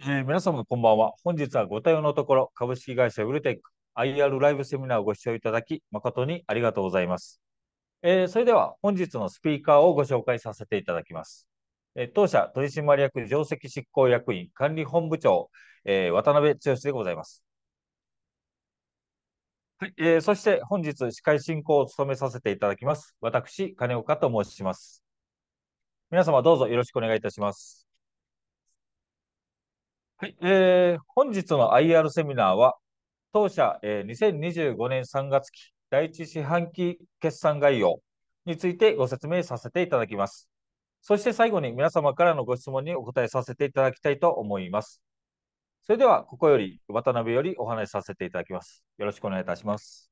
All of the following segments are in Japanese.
えー、皆様こんばんは。本日はご対応のところ、株式会社ウルテック IR ライブセミナーをご視聴いただき、誠にありがとうございます。えー、それでは本日のスピーカーをご紹介させていただきます。えー、当社取締役上席執行役員管理本部長、え渡辺剛でございます。はい、えそして本日司会進行を務めさせていただきます。私、金岡と申します。皆様どうぞよろしくお願いいたします。はい、えー、本日の IR セミナーは、当社、えー、2025年3月期第1四半期決算概要についてご説明させていただきます。そして最後に皆様からのご質問にお答えさせていただきたいと思います。それでは、ここより渡辺よりお話しさせていただきます。よろしくお願いいたします。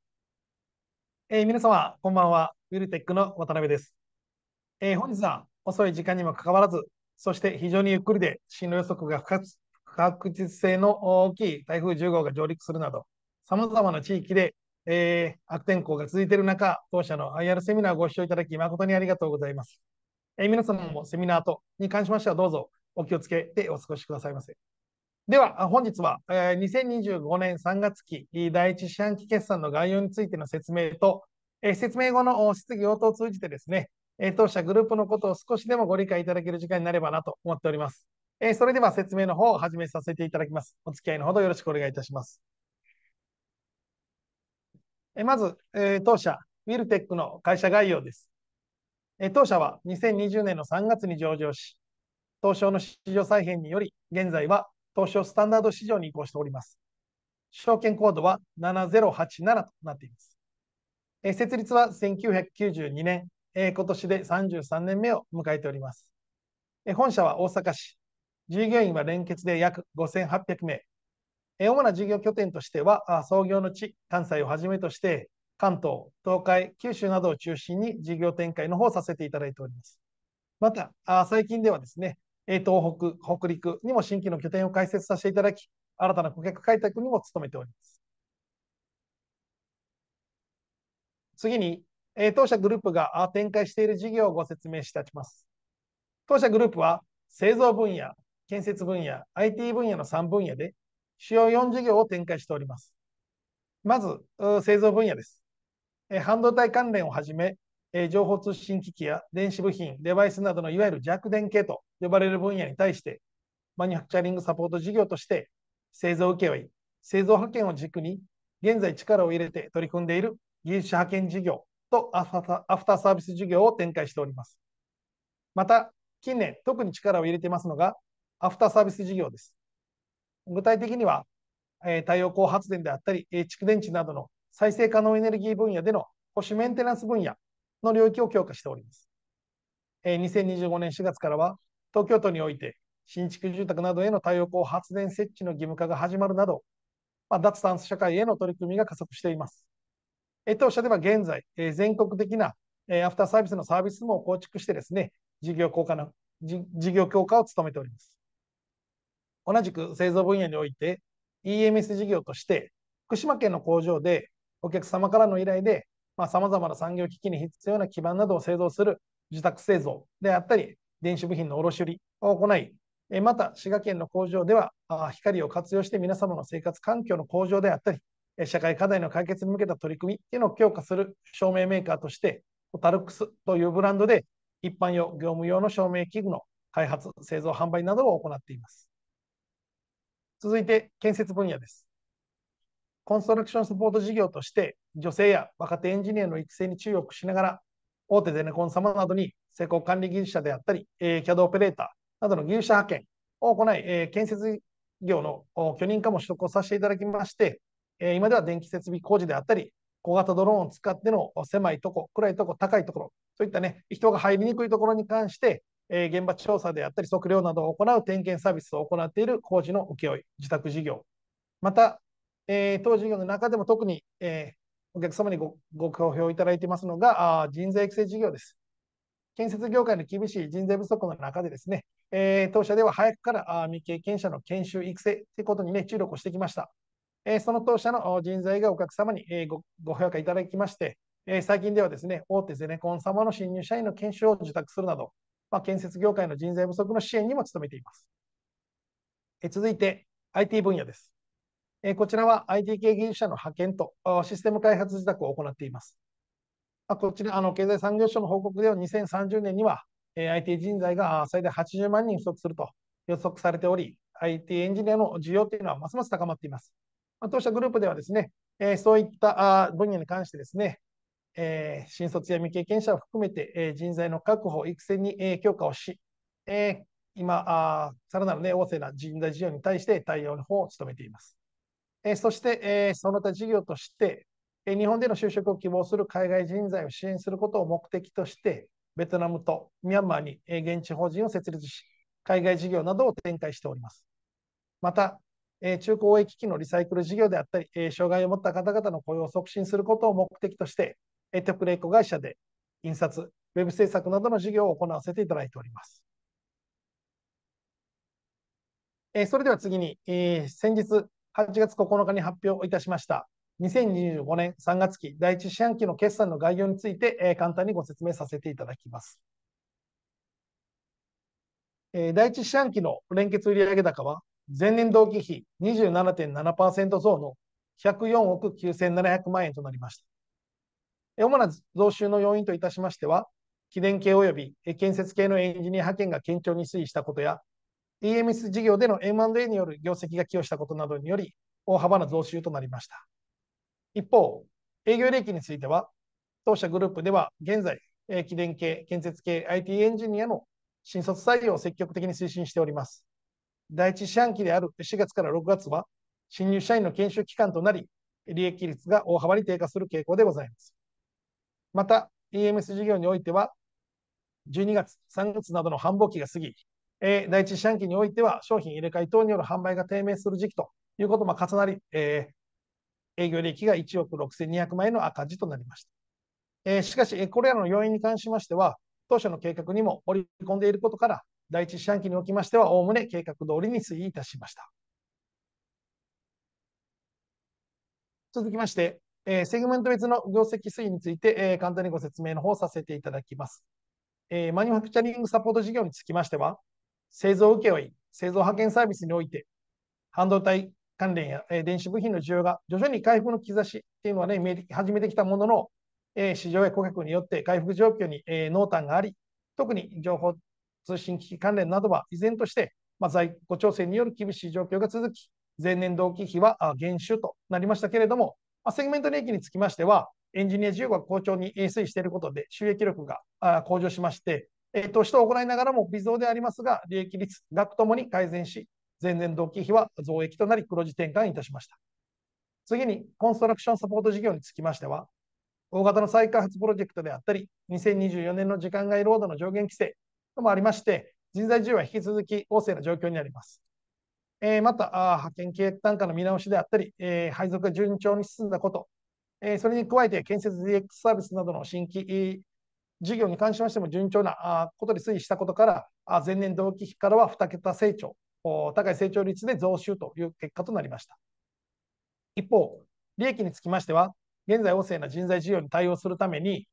えー、皆様、こんばんは。ウィルテックの渡辺です。えー、本日は遅い時間にもかかわらず、そして非常にゆっくりで進路予測が不く確実性の大きい台風10号が上陸するなど、さまざまな地域で、えー、悪天候が続いている中、当社の IR セミナーをご視聴いただき、誠にありがとうございます。えー、皆様もセミナーとに関しましては、どうぞお気をつけてお過ごしくださいませ。では、本日は、えー、2025年3月期第一四半期決算の概要についての説明と、えー、説明後の質疑応答を通じてですね、え当社グループのことを少しでもご理解いただける時間になればなと思っております。えー、それでは説明の方を始めさせていただきます。お付き合いのほどよろしくお願いいたします。えー、まず、えー、当社、ウィルテックの会社概要です。えー、当社は2020年の3月に上場し、東証の市場再編により、現在は東証スタンダード市場に移行しております。証券コードは7087となっています。えー、設立は1992年、えー、今年で33年目を迎えております。えー、本社は大阪市、従業員は連結で約5800名。主な事業拠点としては、創業の地、関西をはじめとして、関東、東海、九州などを中心に事業展開の方をさせていただいております。また、最近ではですね、東北、北陸にも新規の拠点を開設させていただき、新たな顧客開拓にも努めております。次に、当社グループが展開している事業をご説明いたします。当社グループは、製造分野、建設分野、IT 分野の3分野で、主要4事業を展開しております。まず、製造分野です。半導体関連をはじめ、情報通信機器や電子部品、デバイスなどのいわゆる弱電系と呼ばれる分野に対して、マニュファクチャリングサポート事業として、製造請負、製造派遣を軸に、現在力を入れて取り組んでいる技術派遣事業とアフターサービス事業を展開しております。また、近年特に力を入れていますのが、アフターサービス事業です。具体的には、え太陽光発電であったり、蓄電池などの再生可能エネルギー分野での保守メンテナンス分野の領域を強化しております。え2025年4月からは、東京都において新築住宅などへの太陽光発電設置の義務化が始まるなど、まあ、脱炭素社会への取り組みが加速しています。え当社では現在、え全国的な、えアフターサービスのサービスも構築してですね、事業効果の事業強化を務めております。同じく製造分野において EMS 事業として福島県の工場でお客様からの依頼でさまざ、まな産業機器に必要な基盤などを製造する自宅製造であったり電子部品の卸売を行いまた滋賀県の工場では光を活用して皆様の生活環境の向上であったり社会課題の解決に向けた取り組みっていうのを強化する照明メーカーとしてタルクスというブランドで一般用業務用の照明器具の開発製造販売などを行っています。続いて建設分野です。コンストラクションサポート事業として、女性や若手エンジニアの育成に注力しながら、大手ゼネコン様などに施工管理技術者であったり、CAD オペレーターなどの技術者派遣を行い、建設業の許認可も取得をさせていただきまして、今では電気設備工事であったり、小型ドローンを使っての狭いとこ、暗いとこ、高いところ、そういったね、人が入りにくいところに関して、え現場調査であったり測量などを行う点検サービスを行っている工事の請負自宅事業、また、えー、当事業の中でも特に、えー、お客様にご好評いただいていますのがあ人材育成事業です。建設業界の厳しい人材不足の中でですね、えー、当社では早くからあ未経験者の研修育成ということに、ね、注力をしてきました。えー、その当社の人材がお客様に、えー、ごご評価いただきまして、え最近ではですね、大手ゼネコン様の新入社員の研修を受託するなど、まあ、建設業界の人材不足の支援にも努めています。え続いて IT 分野です。えこちらは IT 系技術者の派遣とシステム開発自宅を行っています。まあ、こちらあの経済産業省の報告では2030年には、え IT 人材が最大80万人不足すると予測されており、IT エンジニアの需要というのはますます高まっています。まあ、当社グループではですね、えそういった分野に関してですね、えー、新卒や未経験者を含めて、えー、人材の確保、育成に、えー、強化をし、えー、今、あさらなる、ね、旺盛な人材事業に対して対応の方を務めています。えー、そして、えー、その他事業として、えー、日本での就職を希望する海外人材を支援することを目的として、ベトナムとミャンマーに、えー、現地法人を設立し、海外事業などを展開しております。また、えー、中古貿易機のリサイクル事業であったり、えー、障害を持った方々の雇用を促進することを目的として、特例子会社で印刷、ウェブ制作などの事業を行わせていただいております。それでは次に、先日8月9日に発表いたしました2025年3月期第1四半期の決算の概要について簡単にご説明させていただきます。第1四半期の連結売上高は、前年同期比27.7%増の104億9,700万円となりました。主な増収の要因といたしましては、機電系及び建設系のエンジニア派遣が堅調に推移したことや、EMS 事業での M&A による業績が寄与したことなどにより、大幅な増収となりました。一方、営業利益については、当社グループでは現在、機電系、建設系、IT エンジニアの新卒採用を積極的に推進しております。第一四半期である4月から6月は、新入社員の研修期間となり、利益率が大幅に低下する傾向でございます。また、EMS 事業においては、12月、3月などの繁忙期が過ぎ、えー、第一四半期においては商品入れ替え等による販売が低迷する時期ということも重なり、えー、営業利益が1億6200万円の赤字となりました。えー、しかし、これらの要因に関しましては、当初の計画にも織り込んでいることから、第一四半期におきましては、おおむね計画通りに推移いたしました。続きまして、えー、セグメント別の業績推移について、えー、簡単にご説明の方させていただきます。えー、マニュファクチャリングサポート事業につきましては、製造請負、製造派遣サービスにおいて、半導体関連や、え電子部品の需要が徐々に回復の兆しというのはね、見え始めてきたものの、え市場や顧客によって回復状況に、え濃淡があり、特に情報通信機器関連などは依然として、まあ、在庫調整による厳しい状況が続き、前年同期比は減収となりましたけれども、まあ、セグメント利益につきましては、エンジニア需要が好調に推移していることで、収益力が向上しまして、え投資と行いながらも微増でありますが、利益率、額ともに改善し、前年同期比は増益となり黒字転換いたしました。次に、コンストラクションサポート事業につきましては、大型の再開発プロジェクトであったり、2024年の時間外労働の上限規制ともありまして、人材需要は引き続き旺盛な状況にあります。えまた、派遣契約単価の見直しであったり、え配属が順調に進んだこと、えそれに加えて建設 DX サービスなどの新規事業に関しましても順調なことで推移したことから、前年同期比からは2桁成長、高い成長率で増収という結果となりました。一方、利益につきましては、現在旺盛な人材需要に対応するために、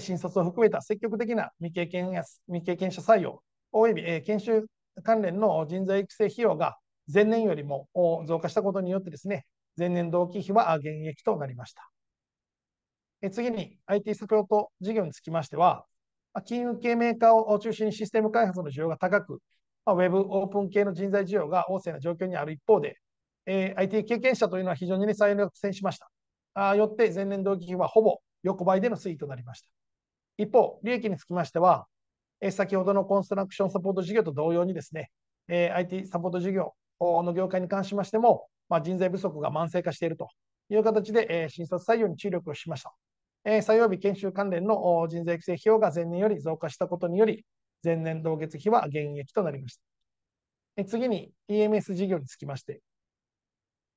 新卒を含めた積極的な未経験や未経験者採用、および研修関連の人材育成費用が前年よりも増加したことによってですね、前年同期比は減益となりました。次に IT サポート事業につきましては、金融系メーカーを中心にシステム開発の需要が高く、ウェブオープン系の人材需要が旺盛な状況にある一方で、IT 経験者というのは非常に、ね、採用苦戦しました。よって前年同期比はほぼ横ばいでの推移となりました。一方、利益につきましては、先ほどのコンストラクションサポート事業と同様にですね、IT サポート事業の業界に関しましても、まあ、人材不足が慢性化しているという形で、え新卒採用に注力をしました。え採用日研修関連の人材育成費用が前年より増加したことにより、前年同月比は減益となりました。え次に EMS 事業につきまして、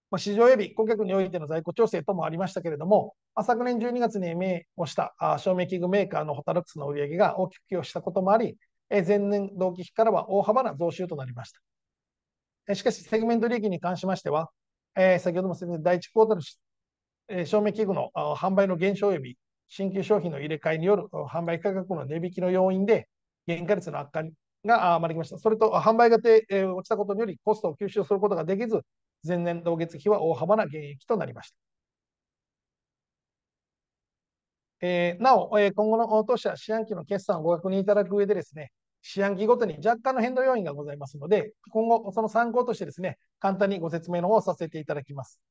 ま市場及び顧客においての在庫調整ともありましたけれども、ま昨年12月に命をしたあ照明器具メーカーのホタルックスの売上が大きく寄与したこともあり、え前年同期比からは大幅な増収となりました。しかし、セグメント利益に関しましては、えー、先ほども説明第1クォータル、照明器具の販売の減少及び新旧商品の入れ替えによる販売価格の値引きの要因で、原価率の悪化が招きました。それと、販売がえー、落ちたことにより、コストを吸収することができず、前年同月比は大幅な減益となりました。えー、なお、えー、今後の当社、四半期の決算をご確認いただく上でですね、四半期ごとに若干の変動要因がございますので、今後、その参考としてですね、簡単にご説明の方をさせていただきます。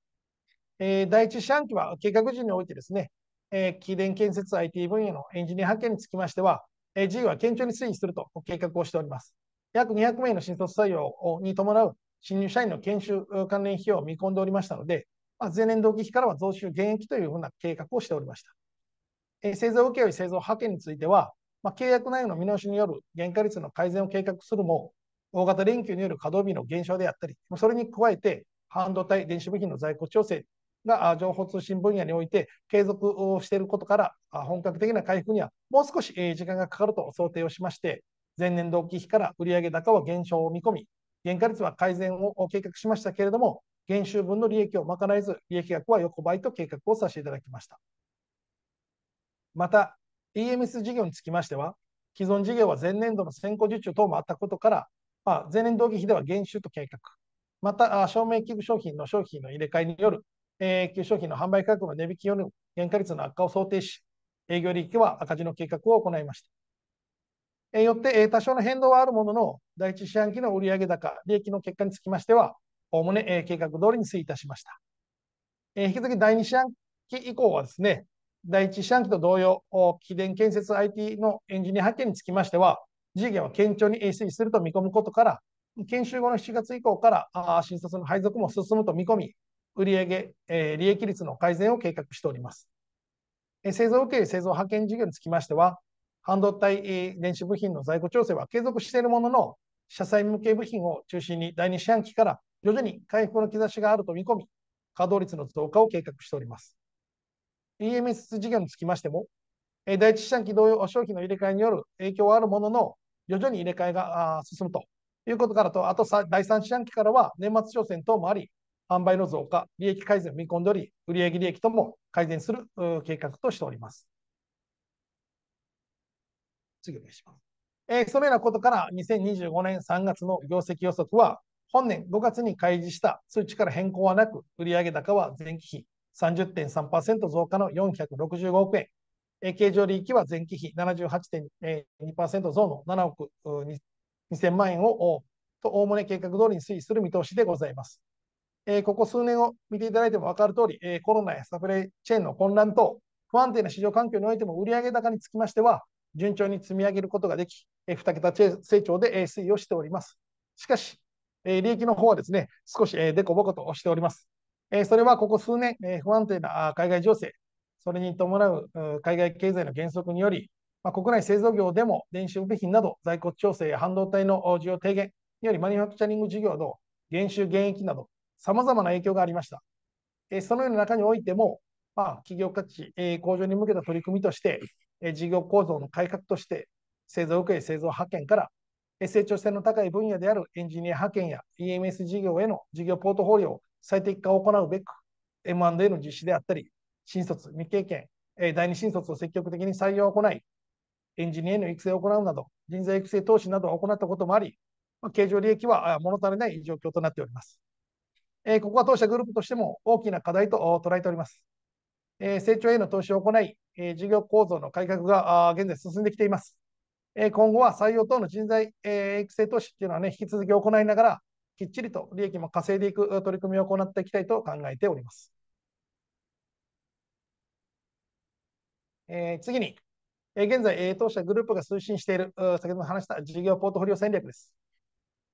えー、第一四半期は計画時においてですね、えー、機電建設 IT 分野のエンジニア派遣につきましては、えー、事業は堅調に推移すると計画をしております。約200名の新卒採用に伴う新入社員の研修関連費用を見込んでおりましたので、まあ、前年同期比からは増収減益というふうな計画をしておりました。えー、製造請負製造派遣については、まあ、契約内容の見直しによる原価率の改善を計画するも、大型連休による稼働日の減少であったり、それに加えて、半導体、電子部品の在庫調整が情報通信分野において継続をしていることから、本格的な回復にはもう少し時間がかかると想定をしまして、前年同期比から売上高は減少を見込み、原価率は改善を計画しましたけれども、減収分の利益を賄えず、利益額は横ばいと計画をさせていただきました。また、EMS 事業につきましては、既存事業は前年度の先行受注等もあったことから、まあ、前年同期比では減収と計画、また、照明器具商品の商品の入れ替えによる、えー、商品の販売価格の値引きより原価率の悪化を想定し、営業利益は赤字の計画を行いました。えよって、え多少の変動はあるものの、第一四半期の売上高、利益の結果につきましては、おおむね、え計画通りに推移いたしました。え引き続き第二四半期以降はですね、第一四半期と同様、機電建設 IT のエンジニア派遣につきましては、次元は堅調に推移すると見込むことから、研修後の7月以降から新卒の配属も進むと見込み、売上、えー、利益率の改善を計画しております。製造受け製造派遣事業につきましては、半導体電子部品の在庫調整は継続しているものの、社債向け部品を中心に第2四半期から徐々に回復の兆しがあると見込み、稼働率の増加を計画しております。EMS 事業につきましても、え第一四半期同様、商品の入れ替えによる影響はあるものの、徐々に入れ替えが進むということからと、あと第三四半期からは年末商戦等もあり、販売の増加、利益改善を見込んでおり、売上利益とも改善する計画としております。次お願いします。えー、そのようなことから2025年3月の業績予測は、本年5月に開示した数値から変更はなく、売上高は前期比30.3%増加の465億円。経常利益は前期比78.2%増の7億2000万円をとおおむね計画通りに推移する見通しでございます。ここ数年を見ていただいても分かる通り、コロナやサプライチェーンの混乱等、不安定な市場環境においても売上高につきましては、順調に積み上げることができ、2桁成長で推移をしております。しかし、利益の方はですね、少しデコボコとしております。えそれはここ数年、え不安定な海外情勢、それに伴う海外経済の減速により、ま国内製造業でも電子部品など在庫調整や半導体の需要低減によりマニュファクチャリング事業の減収減益など、さまざまな影響がありました。えそのような中においても、まあ、企業価値、え向上に向けた取り組みとして、え事業構造の改革として、製造受け製造派遣から、成長性の高い分野であるエンジニア派遣や EMS 事業への事業ポートフォリオを最適化を行うべく、M&A の実施であったり、新卒、未経験、第二新卒を積極的に採用を行い、エンジニアへの育成を行うなど、人材育成投資などを行ったこともあり、経常利益は物足りない状況となっております。ここは当社グループとしても大きな課題と捉えております。成長への投資を行い、事業構造の改革が現在進んできています。今後は採用等の人材育成投資っていうのはね、引き続き行いながら、きっちりと利益も稼いでいく取り組みを行っていきたいと考えております。えー、次に、え現在、当社グループが推進している、先ほど話した事業ポートフォリオ戦略です。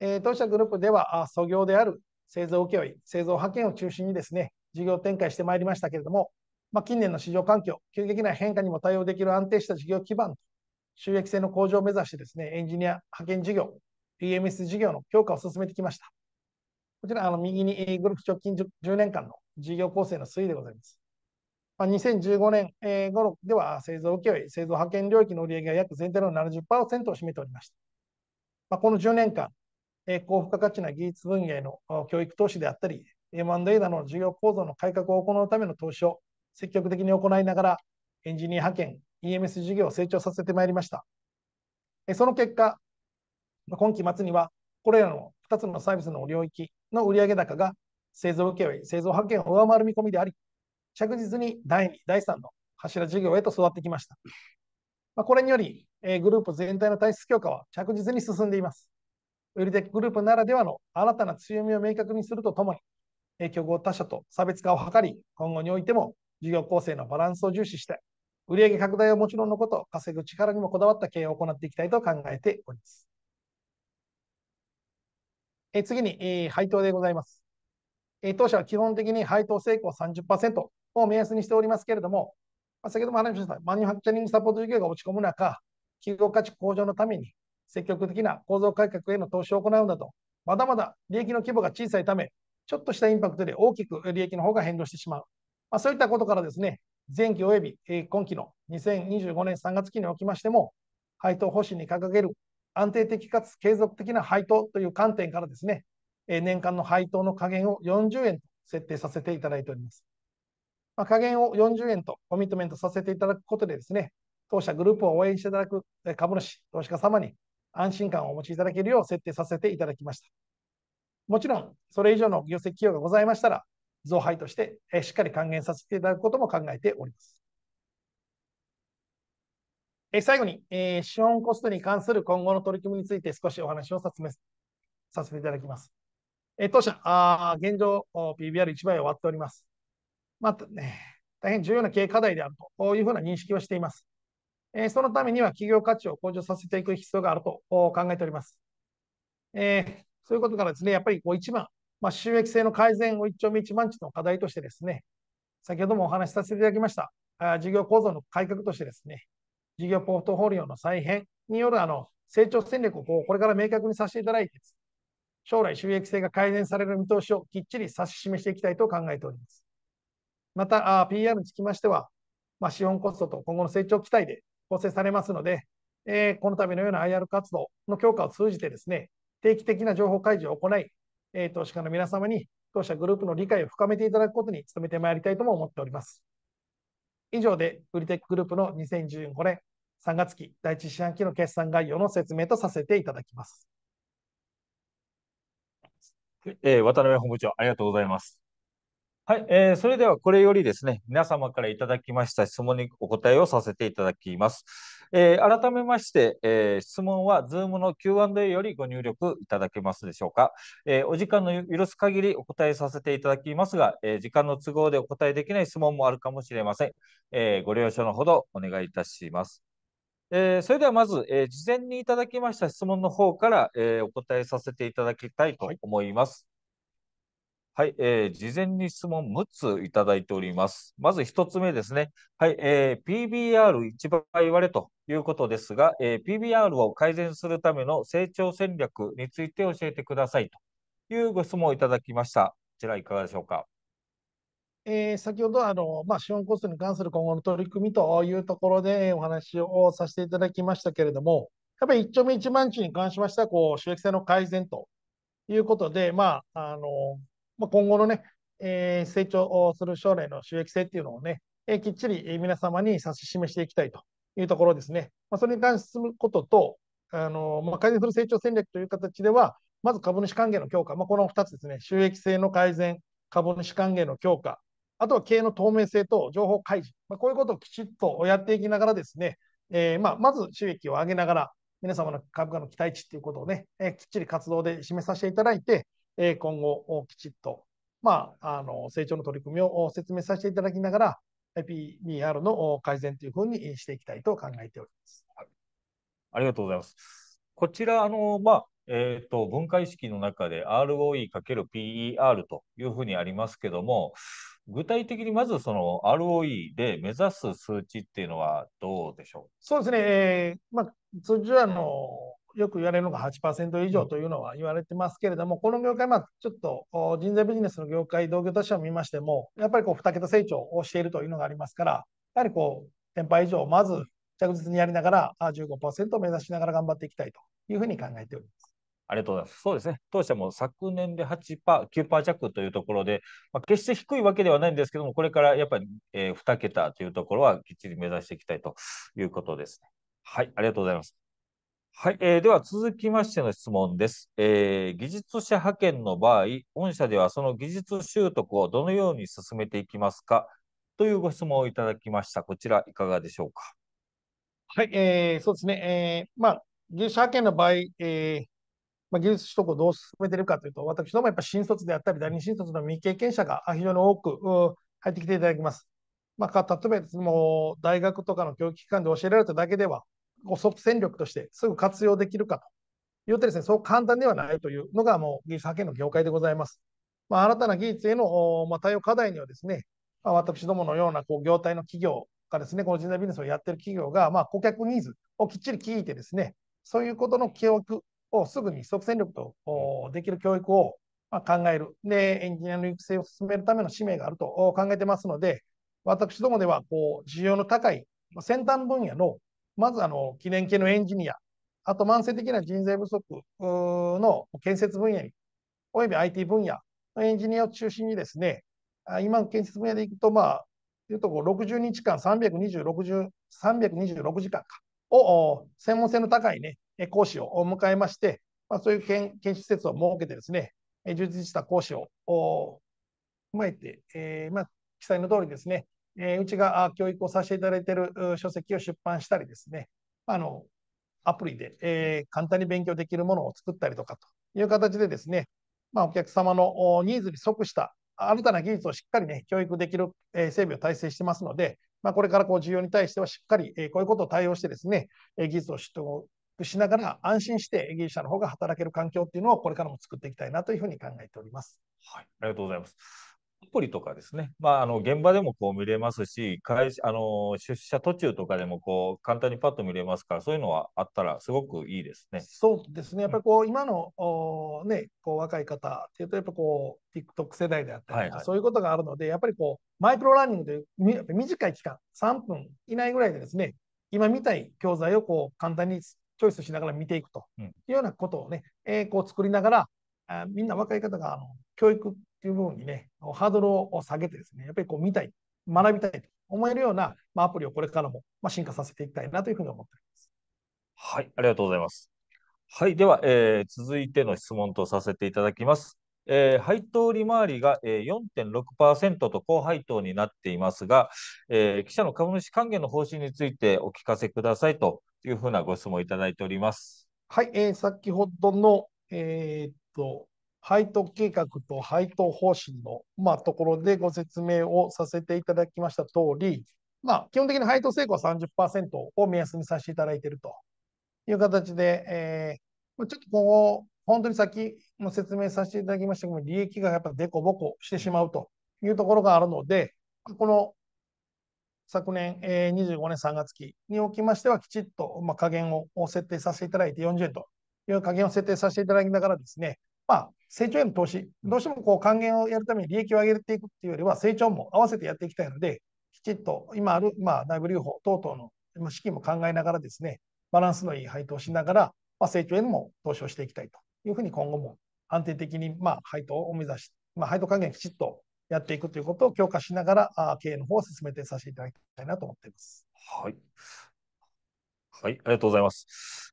え当社グループでは、創業である製造請負、製造派遣を中心にですね、事業展開してまいりましたけれども、まあ、近年の市場環境、急激な変化にも対応できる安定した事業基盤と収益性の向上を目指してですね、エンジニア派遣事業、PMS 事業の強化を進めてきました。こちら、あの右に A グループ直近 10, 10年間の事業構成の推移でございます。まあ、2015年、え頃では製造請負、製造派遣領域の売上が約全体の70%を占めておりました。まあ、この10年間、えー、高付加価値な技術分野への教育投資であったり、M&A などの事業構造の改革を行うための投資を積極的に行いながら、エンジニア派遣、EMS 事業を成長させてまいりました。えその結果、今期末には、これらの2つのサービスの領域、の売上高が製造請負、製造派遣を上回る見込みであり、着実に第2、第3の柱事業へと育ってきました。まあ、これにより、えグループ全体の体質強化は着実に進んでいます。売り手グループならではの新たな強みを明確にするとともに、え競合他社と差別化を図り、今後においても事業構成のバランスを重視して、売上拡大はもちろんのこと、稼ぐ力にもこだわった経営を行っていきたいと考えております。え次に、え配当でございます。え当社は基本的に配当成功30%を目安にしておりますけれども、まあ、先ほども話しました、マニュファクチャリングサポート事業が落ち込む中、企業価値向上のために積極的な構造改革への投資を行うなど、まだまだ利益の規模が小さいため、ちょっとしたインパクトで大きく利益の方が変動してしまう。まあ、そういったことからですね、前期及び今期の2025年3月期におきましても、配当方針に掲げる安定的かつ継続的な配当という観点からですね、え年間の配当の加減を40円と設定させていただいております。まあ、加減を40円とコミットメントさせていただくことでですね、当社グループを応援していただく株主、投資家様に安心感をお持ちいただけるよう設定させていただきました。もちろん、それ以上の業績企業がございましたら、増配としてしっかり還元させていただくことも考えております。え最後に、えー、資本コストに関する今後の取り組みについて少しお話をさせていただきます。えー、当社、あ現状 PBR1 倍終わっております。また、ね、大変重要な経営課題であるというふうな認識をしています。えそのためには企業価値を向上させていく必要があると考えております。えそういうことからですね、やっぱりこう一番、まあ、収益性の改善を一丁目一番地の課題としてですね、先ほどもお話しさせていただきました、あ事業構造の改革としてですね、事業ポートフォリオの再編によるあの成長戦略をこれから明確にさせていただいて、将来収益性が改善される見通しをきっちり指し示していきたいと考えております。また、PR につきましては、まあ、資本コストと今後の成長期待で構成されますので、えー、この度のような IR 活動の強化を通じてですね、定期的な情報開示を行い、えー、投資家の皆様に当社グループの理解を深めていただくことに努めてまいりたいとも思っております。以上で、売リテックグループの2015年3月期第1四半期の決算概要の説明とさせていただきます。えー、渡辺本部長、ありがとうございます。はい、えー、それではこれよりですね、皆様からいただきました質問にお答えをさせていただきます。えー、改めまして、えー、質問は Zoom の Q&A よりご入力いただけますでしょうか。えお時間の許す限りお答えさせていただきますが、え時間の都合でお答えできない質問もあるかもしれません。えご了承のほどお願いいたします。えー、それではまず、えー、事前にいただきました質問の方から、えー、お答えさせていただきたいと思います。はい、はい、えー、事前に質問6ついただいております。まず1つ目ですね。はい、えー、PBR1 倍割れということですが、えー、PBR を改善するための成長戦略について教えてくださいというご質問をいただきました。こちらいかがでしょうか。えー、先ほどあの、まあ、資本コストに関する今後の取り組みというところでお話をさせていただきましたけれども、やっぱり一丁目一番地に関しましては、こう、収益性の改善ということで、まあ、あの、まあ、今後のね、えー、成長する将来の収益性っていうのをね、えー、きっちり皆様に指し示していきたいというところですね。まあ、それに関することと、あのまあ、改善する成長戦略という形では、まず株主還元の強化、まあ、この2つですね、収益性の改善、株主還元の強化、あとは経営の透明性と情報開示、まあ、こういうことをきちっとやっていきながらですね、えー、まあ、まず収益を上げながら、皆様の株価の期待値ということをね、えー、きっちり活動で示させていただいて、えー、今後、きちっと、まあ、あの成長の取り組みを説明させていただきながら、p b r の改善というふうにしていきたいと考えております。はい、ありがとうございます。こちら、あのまあえーと、と分解式の中で ROE×PER というふうにありますけども、具体的にまずその ROE で目指す数値っていうのはどうでしょうそうですね、えーまあ、通常あの、よく言われるのが8%以上というのは言われてますけれども、この業界、まあ、ちょっと人材ビジネスの業界、同業しては見ましても、やっぱりこう2桁成長をしているというのがありますから、やはりこう、先輩以上、まず着実にやりながら、15%を目指しながら頑張っていきたいというふうに考えております。ありがとうございます。そうですね。当社も昨年で8%、9%弱というところで、まあ、決して低いわけではないんですけども、これからやっぱり、えー、2桁というところはきっちり目指していきたいということですね。はい、ありがとうございます。はい、えー、では続きましての質問です、えー、技術者派遣の場合、御社ではその技術習得をどのように進めていきますかというご質問をいただきました。こちら、いかがでしょうか。はい、えー、そうですね。えー、まあ、技術者派遣の場合、えーまあ、技術取得をどう進めているかというと、私どもやっぱ新卒であったり、第二新卒の未経験者が非常に多く入ってきていただきます。まあ、例えばもう大学とかの教育機関で教えられただけでは、即戦力としてすぐ活用できるかというとですね、そう簡単ではないというのがもう技術派遣の業界でございます。まあ、新たな技術への、まあ、対応課題にはですね、まあ、私どものようなこう業態の企業がですね、この人材ビジネスをやっている企業が、まあ、顧客ニーズをきっちり聞いてですね、そういうことの記憶をすぐに即戦力とできる教育を考える。で、エンジニアの育成を進めるための使命があると考えてますので、私どもでは、こう、需要の高い先端分野の、まず、あの、記念系のエンジニア、あと慢性的な人材不足の建設分野に、および IT 分野のエンジニアを中心にですね、今の建設分野でいくと、まあ、いうとこう60日間3 2 326時間かを専門性の高いね、講師を迎えまして、まあ、そういう研修施設を設けてですね、充実した講師を踏まえて、えー、まあ、記載の通りですね、えうちが教育をさせていただいている書籍を出版したりですね、あのアプリで、え簡単に勉強できるものを作ったりとかという形でですね、まあ、お客様のニーズに即した新たな技術をしっかりね、教育できる、え整備を体制してますので、まあ、これからこう需要に対してはしっかり、えこういうことを対応してですね、え技術を取得しながら安心して営業者の方が働ける環境っていうのをこれからも作っていきたいなというふうに考えております。はい、ありがとうございます。アプリとかですね、まあ、あの現場でもこう見れますし会社あの、出社途中とかでもこう簡単にパッと見れますから、そういうのはあったら、すごくいいですね。そうですね、やっぱりこう、うん、今のお、ね、こう若い方っていうと、やっぱこう、TikTok 世代であったりとか、はいはい、そういうことがあるので、やっぱりこう、マイクロラーニングというみ短い期間、3分以内ぐらいでですね、今見たい教材をこう簡単にチョイスしながら見ていくというようなことをね、えー、こう作りながら、あみんな若い方があの教育っていう部分にね、ハードルを下げてですね、やっぱりこう見たい、学びたいと思えるような、まあ、アプリをこれからも、まあ、進化させていきたいなというふうに思っております。はい、ありがとうございます。はい、では、えー、続いての質問とさせていただきます。えー、配当利回りが、えー、4.6%と高配当になっていますが、えー、記者の株主還元の方針についてお聞かせくださいと、というふうなご質問いただいております。はい、えー、先ほどの、えー、っと、配当計画と配当方針の、まあ、ところでご説明をさせていただきました通り、まあ、基本的に配当成功は30%を目安にさせていただいているという形で、えー、ちょっと今後、本当に先も説明させていただきましたけども、利益がやっぱり凸凹してしまうというところがあるので、この昨年、えー、25年3月期におきましては、きちっと、まあ、加減を設定させていただいて40円という加減を設定させていただきながらですね、まあ、成長への投資、どうしてもこう還元をやるために利益を上げていくっていうよりは、成長も合わせてやっていきたいので、きちっと今ある、まあ、内部留保等々の資金も考えながらですね、バランスのいい配当をしながら、まあ、成長へのも投資をしていきたいというふうに今後も安定的に、まあ、配当を目指し、まあ、配当還元きちっとやっていくということを強化しながら、あ経営の方を進めてさせていただきたいなと思っています。はい。はい、ありがとうございます。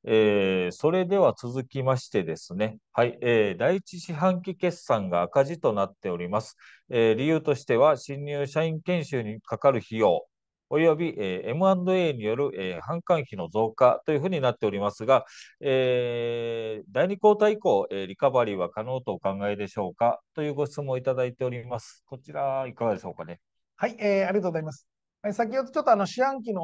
えー、それでは続きましてですね、はい、えー、第一四半期決算が赤字となっております。えー、理由としては、新入社員研修にかかる費用、および、えー、M&A による、えー、販管費の増加というふうになっておりますが、えー、第2クォーター以降、えー、リカバリーは可能とお考えでしょうかというご質問をいただいております。こちら、いかがでしょうかね。はい、えー、ありがとうございます。先ほどちょっとあの四半期の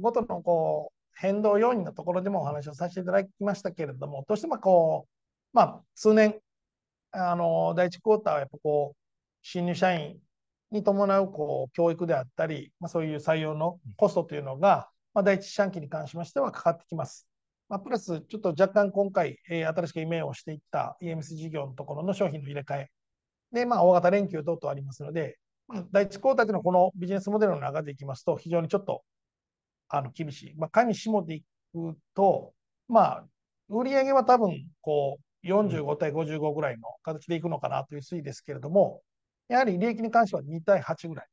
ごとのこう変動要因のところでもお話をさせていただきましたけれども、どうしてもこう、まあ、数年、あの第1クォーターはやっぱこう新入社員に伴うこう教育であったり、まあ、そういう採用のコストというのが、まあ、第一四半期に関しましてはかかってきます。まあ、プラス、ちょっと若干今回、えー、新しくイメージをしていった EMS 事業のところの商品の入れ替え、で、まあ、大型連休等々ありますので、まあ、第一交代というのはこのビジネスモデルの中でいきますと、非常にちょっとあの厳しい。まあ、加にしもでいくと、まあ、売上は多分、こう、45対55ぐらいの形でいくのかなという推移ですけれども、やはり利益に関しては2対8ぐらい。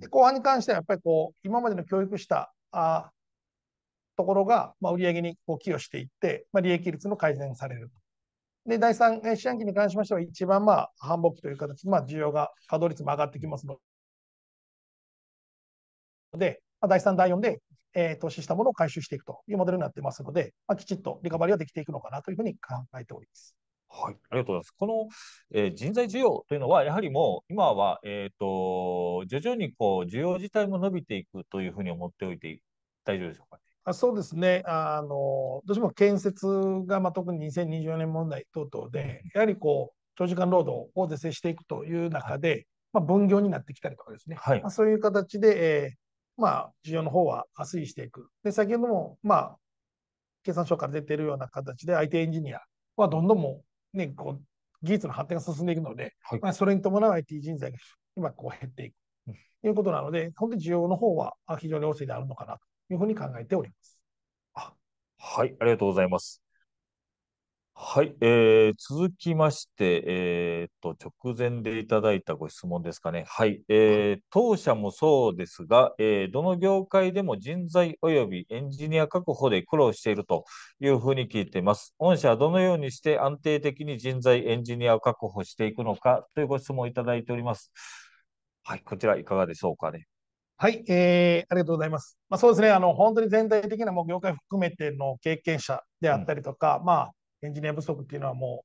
で後半に関してはやっぱりこう今までの教育したあところが、まあ、売上にこう寄与していって、まあ、利益率の改善されるで、第3四半期に関しましては、一番まあ繁忙期という形で、まあ、需要が、稼働率も上がってきますので、まあ、第3、第4で、えー、投資したものを回収していくというモデルになってますので、まあ、きちっとリカバリーはできていくのかなというふうに考えております。はい、ありがとうございます。この、えー、人材需要というのは、やはりもう今は、えーと、徐々にこう需要自体も伸びていくというふうに思っておいて大丈夫でしょうか、ね、あそうですねあの、どうしても建設が、まあ、特に2024年問題等々で、やはりこう長時間労働を是正していくという中で、はい、まあ、分業になってきたりとかですね、はい、まあ、そういう形で、えー、まあ、需要の方は推移していく。で先ほども、まあ、経産省から出ているような形で IT エンジニアはどんどんもね、こう、技術の発展が進んでいくので、はい、まあ、それに伴う IT 人材が今こう減っていくということなので、本当に需要の方は非常に旺盛であるのかなというふうに考えております。はい、ありがとうございます。はい、えー、続きまして、えー、と直前でいただいたご質問ですかね、はいえー、当社もそうですが、えー、どの業界でも人材およびエンジニア確保で苦労しているというふうに聞いています。御社はどのようにして安定的に人材、エンジニアを確保していくのかというご質問をいただいております。はい、こちら、いかがでしょうかね。はい、えー、ありがとうございます。まあ、そうですね、あの本当に全体的なもう業界含めての経験者であったりとか、うん、まあエンジニア不足っていうのはも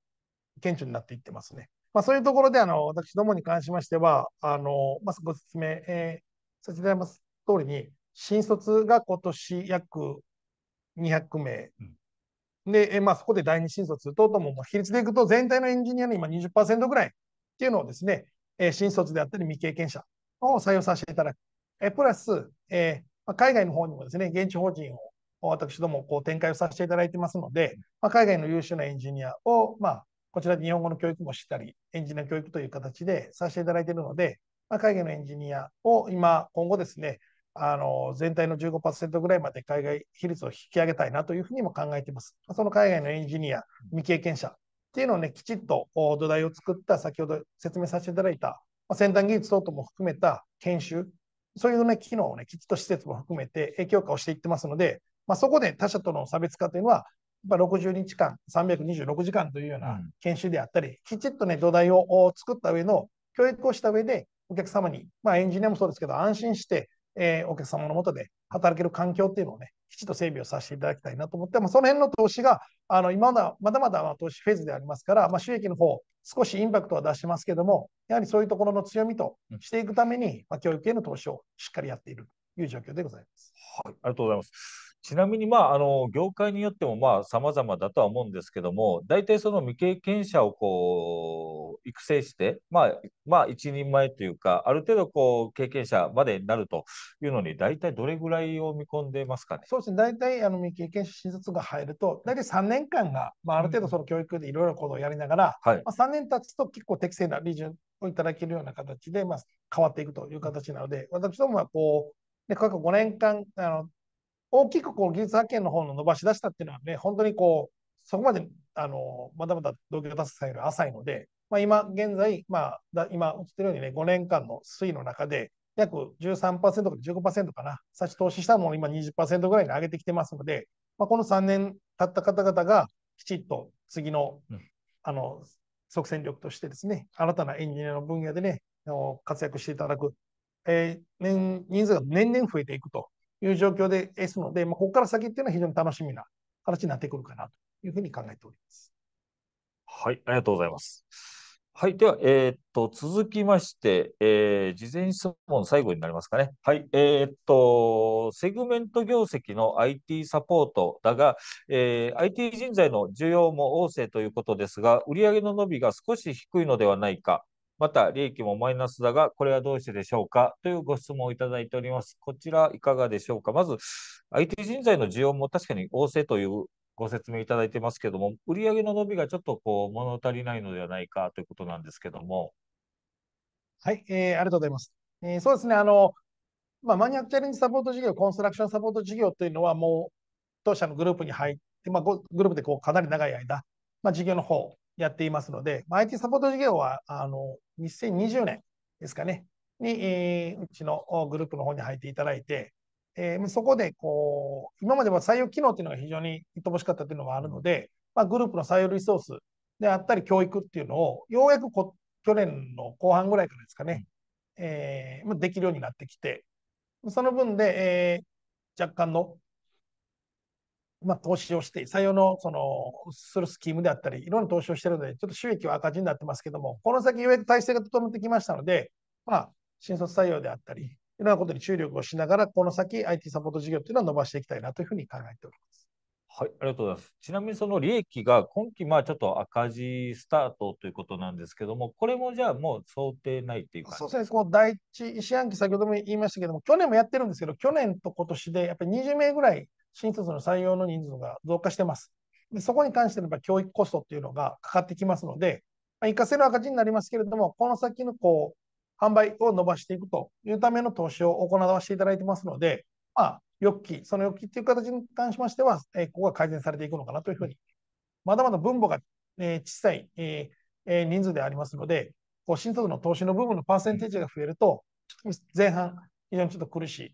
う顕著になっていってますね。まあ、そういうところであの私どもに関しましては、あのまあ、ご説明、えー、させていただきます通りに、新卒が今年約200名、うん、で、えー、まあ、そこで第二新卒等々も比率でいくと、全体のエンジニアの今20%ぐらいっていうのをですね、えー、新卒であったり未経験者を採用させていただく。えー、プラス、えーまあ、海外の方にもですね、現地法人を私どもこう展開をさせていただいてますので、まあ、海外の優秀なエンジニアを、まあ、こちらで日本語の教育もしたり、エンジニア教育という形でさせていただいているので、まあ、海外のエンジニアを今、今後ですね、あの全体の15%ぐらいまで海外比率を引き上げたいなというふうにも考えています。その海外のエンジニア、未経験者っていうのをね、きちっと土台を作った、先ほど説明させていただいた、まあ、先端技術等々も含めた研修、そういうね、機能をね、きちっと施設も含めて、強化をしていってますので、まあ、そこで他者との差別化というのは、やっぱ60日間、326時間というような研修であったり、うん、きちっとね、土台を作った上の教育をした上で、お客様に、まあ、エンジニアもそうですけど、安心して、えー、お客様のもとで働ける環境っていうのをね、きちっと整備をさせていただきたいなと思って、まあ、その辺の投資が、あの今ままだまだ投資フェーズでありますから、まあ、収益の方、少しインパクトは出しますけども、やはりそういうところの強みとしていくために、まあ、教育への投資をしっかりやっているという状況でございます。はい、ありがとうございます。ちなみに、まあ、あの業界によってもまあまだとは思うんですけども、大体その未経験者をこう育成して、まあ、まあ、一人前というか、ある程度こう経験者までになるというのに、大体どれぐらいを見込んでますかね。そうですね、大体あの未経験者新卒が入ると、大体3年間が、まあ、ある程度その教育でいろいろ行動をやりながら、はい、まあ、3年経つと結構適正な利ンをいただけるような形で、まあ、変わっていくという形なので、私どもはこう、で過去5年間あの大きくこう技術派遣の方の伸ばし出したっていうのはね、本当にこう、そこまであのまだまだ動機が出す際よ浅いので、まあ、今現在、まあ、今映ってるようにね、5年間の推移の中で、約13%から15%かな、差し投資したものを今20%ぐらいに上げてきてますので、まあ、この3年経った方々がきちっと次の,、あの即戦力としてですね、新たなエンジニアの分野でね、活躍していただく、えー、年人数が年々増えていくという状況ですので、まあ、ここから先っていうのは非常に楽しみな形になってくるかなというふうに考えております。はい、ありがとうございます。はい、では、えー、っと、続きまして、えー、事前質問最後になりますかね。はい、えー、っと、セグメント業績の IT サポートだが、えー、IT 人材の需要も旺盛ということですが、売上の伸びが少し低いのではないか、また利益もマイナスだが、これはどうしてでしょうかというご質問をいただいております。こちらいかがでしょうかまず、IT 人材の需要も確かに旺盛というご説明いただいてますけども、売上の伸びがちょっとこう物足りないのではないかということなんですけども。はい、えー、ありがとうございます。えー、そうですね、あの、まあ、マニアックチャレンジサポート事業、コンストラクションサポート事業というのは、もう当社のグループに入って、まあ、グループでこうかなり長い間、まあ、事業の方やっていますので、IT サポート事業は、あの、2020年ですかね、に、えー、うちのグループの方に入っていただいて、えー、そこで、こう、今までは採用機能っていうのが非常に乏しかったというのがあるので、まあ、グループの採用リソースであったり、教育っていうのを、ようやくこ去年の後半ぐらいからですかね、えー、できるようになってきて、その分で、えー、若干のまあ、投資をして、採用の、その、するスキームであったり、いろんな投資をしているので、ちょっと収益は赤字になってますけども、この先ようやく体制が整ってきましたので、まあ、新卒採用であったり、いろんなことに注力をしながら、この先 IT サポート事業というのは伸ばしていきたいなというふうに考えております。はい、ありがとうございます。ちなみにその利益が今期まあちょっと赤字スタートということなんですけども、これもじゃあもう想定ないっていうか。そうですね。この第一四半期先ほども言いましたけども、去年もやってるんですけど、去年と今年でやっぱり20名ぐらい新卒の採用の人数が増加してます。でそこに関しては教育コストっていうのがかかってきますので、まあ、一過性赤字になりますけれども、この先のこう販売を伸ばしていくというための投資を行わせていただいてますので、まあ、期、その欲期という形に関しましては、えここが改善されていくのかなというふうに、まだまだ分母が、え小さい、ええ人数でありますので、こう新卒の投資の部分のパーセンテージが増えると、前半、非常にちょっと苦し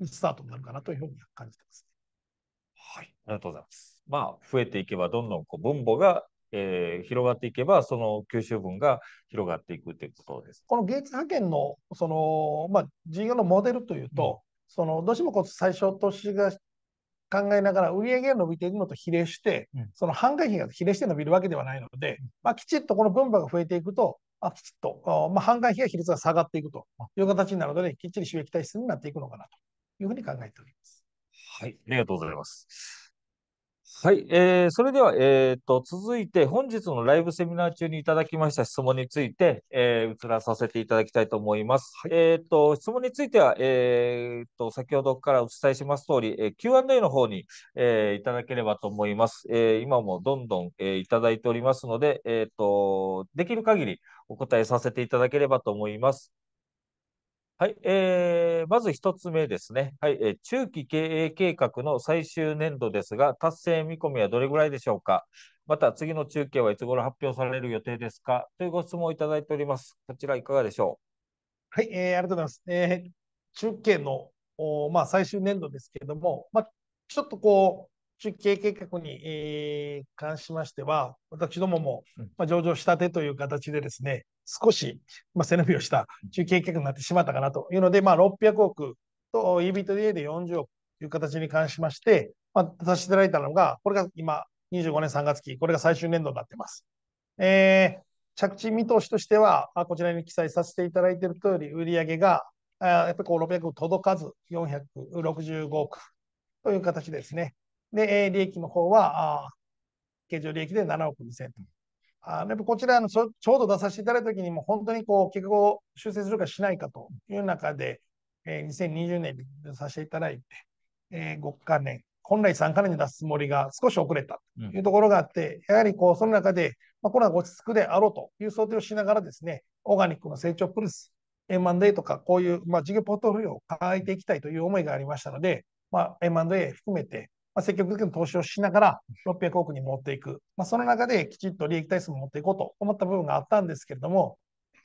いスタートになるかなというふうに感じてます。はい、ありがとうございます。まあ、増えていけば、どんどんこう分母が、えー、広がっていけば、その吸収分が広がっていくということです。この現術派遣のその、まあ、事業のモデルというと、うん、そのどうしてもこう最初投資が考えながら売上が伸びていくのと比例して、うん、その販売費が比例して伸びるわけではないので、うん、まあ、きちっとこの分母が増えていくと、あきちっと、まあ、販売費や比率が下がっていくという形になるので、きっちり収益体質になっていくのかなというふうに考えております。はい、ありがとうございます。はい、えー、それでは、えーと、続いて本日のライブセミナー中にいただきました質問について、えー、移らさせていただきたいと思います。はい、えーと、質問については、えーと、と先ほどからお伝えします通り、えー、Q&A の方に、えー、いただければと思います。えー、今もどんどん、えー、いただいておりますので、えーと、できる限りお答えさせていただければと思います。はい、えー、まず1つ目ですね、はいえー、中期経営計画の最終年度ですが、達成見込みはどれぐらいでしょうか、また次の中継はいつ頃発表される予定ですかというご質問をいただいております。こちら、いかがでしょう。はい、えー、ありがとうございます。えー、中継のお、まあ、最終年度ですけれども、まあ、ちょっとこう、中継計画に、えー、関しましては、私どもも、まあ、上場したてという形でですね、少し、まあ、背伸びをした中継企画になってしまったかなというので、まあ、600億と EBITDA で40億という形に関しまして、まあ、出させていただいたのが、これが今、25年3月期、これが最終年度になっています。えー、着地見通しとしては、あ、こちらに記載させていただいている通り、売り上げがあやっぱりこう600億届かず、465億という形ですね。で、利益の方は、あ経常利益で7億2000とあのやっぱこちらのちょうど出させていただいたときにも、本当にこう、結構修正するかしないかという中で、えー、2020年に出させていただいて、えー、5か年、本来3か年に出すつもりが少し遅れたというところがあって、うん、やはりこう、その中で、まあ、コロナが落ち着くであろうという想定をしながらですね、オーガニックの成長プルス、M&A とか、こういう、まあ、事業ポートフォリオを変えていきたいという思いがありましたので、まあ、M&A 含めて、まあ、積極的に投資をしながら600億に持っていく。まあ、その中できちっと利益体数も持っていこうと思った部分があったんですけれども、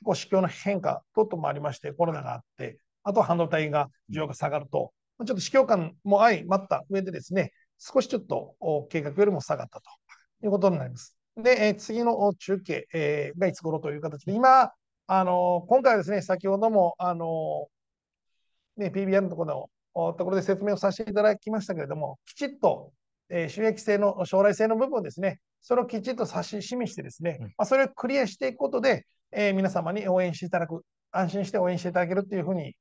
こう市況の変化等々もありまして、コロナがあって、あとは半導体が需要が下がると、ちょっと市況感も相まった上でですね、少しちょっと計画よりも下がったということになります。で、え次の中継、えがいつ頃という形で、今、あの今回はですね、先ほども、あのね、PBR のところところで説明をさせていただきましたけれども、きちっと、え収益性の将来性の部分ですね、それをきちっと指し示してですね、まそれをクリアしていくことで、え皆様に応援していただく、安心して応援していただけるというふうに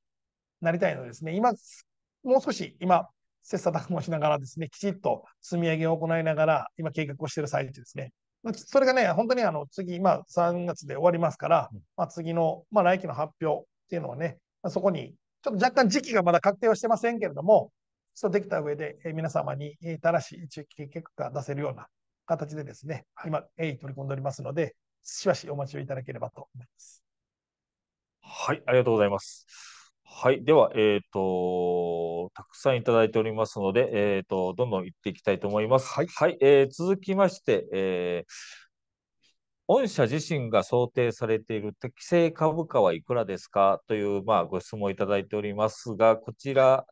なりたいのですね、今、もう少し今、切磋琢磨しながらですね、きちっと積み上げを行いながら、今計画をしている最中ですね。それがね、本当にあの次、今3月で終わりますから、まあ、次の、まあ、来期の発表っていうのはね、そこにちょっと若干時期がまだ確定はしてませんけれども、そうできた上で、え皆様に正しい中期結果が出せるような形でですね、今、鋭意取り込んでおりますので、しばしお待ちをいただければと思います。はい、ありがとうございます。はい、では、えっ、ー、と、たくさんいただいておりますので、えっ、ー、と、どんどん行っていきたいと思います。はい、はい、えー、続きまして、えー御社自身が想定されている適正株価はいくらですかという、まあ、ご質問をいただいておりますが、こちら、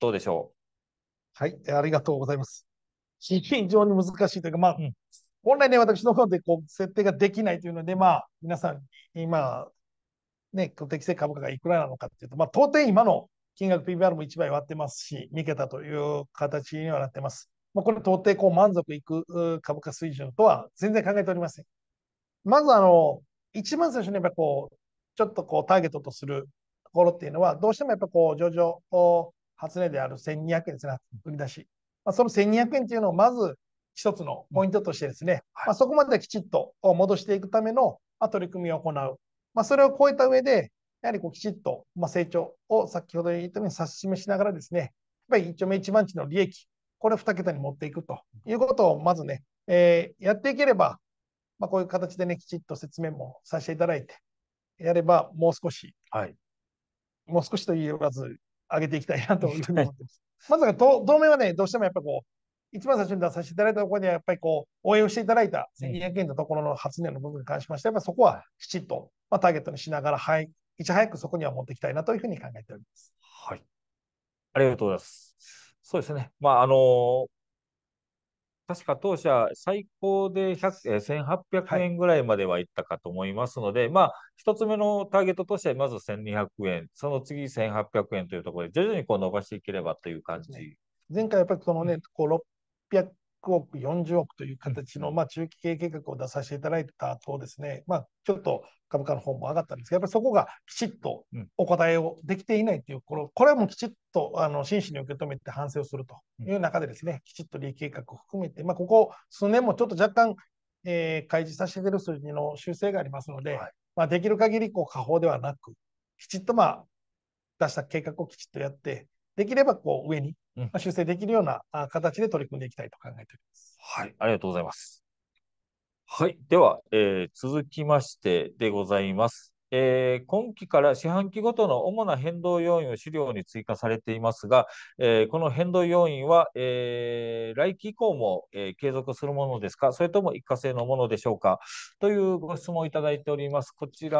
どうでしょう。はい、ありがとうございます。非常に難しいというか、まあ、本来ね、私の方でこう設定ができないというので、まあ、皆さん、今、ね、適正株価がいくらなのかというと、まあ、当店今の金額 PBR も1倍割ってますし、2桁という形にはなってます。まあ、これ、到底こう満足いく株価水準とは全然考えておりません。まずあの、一番最初にやっぱこう、ちょっとこうターゲットとするところっていうのは、どうしてもやっぱこう上場発値である1200円ですね、売り出し。まあ、その1200円っていうのをまず一つのポイントとしてですね、まあ、そこまできちっと戻していくための取り組みを行う。まあ、それを超えた上で、やはりこうきちっと成長を先ほど言ったように指し示しながらですね、やっぱり一丁目1番地の利益、これを2桁に持っていくということをまずね、えー、やっていければ、まあ、こういう形でね、きちっと説明もさせていただいて、やればもう少し、はい、もう少しと言わず、上げていきたいなというふうに思ってます。まずは当面はね、どうしてもやっぱこう、一番最初に出させていただいたところには、やっぱりこう、応援をしていただいた1200円のところの発言の部分に関しまして、やっぱそこはきちっと、まあ、ターゲットにしながら、はい、いち早くそこには持っていきたいなというふうに考えております。はい。ありがとうございます。そうですね。まあ、あのー確か当社、最高で1800円ぐらいまではいったかと思いますので、はい、まあ、一つ目のターゲットとしては、まず1200円、その次1800円というところで、徐々にこう伸ばしていければという感じ。前回やっぱりそのね、こう600億、40億という形の、まあ、中期経営計画を出させていただいた後ですね、まあ、ちょっと株価の方も上がったんですが、やっぱりそこがきちっとお答えをできていないという、このこれもきちっとあの真摯に受け止めて反省をするという中でですね、きちっと利益計画を含めて、まあ、ここ数年もちょっと若干、えー、開示させている数字の修正がありますので、はい、まあ、できる限りこり下方ではなく、きちっとまあ出した計画をきちっとやって、できればこう上にまあ、修正できるような形で取り組んでいきたいと考えております。はい、ありがとうございます。はい、では、えー、続きましてでございます。えー、今期から四半期ごとの主な変動要因を資料に追加されていますが、えー、この変動要因は、えー、来期以降も、え継続するものですか、それとも一過性のものでしょうかというご質問をいただいております。こちら、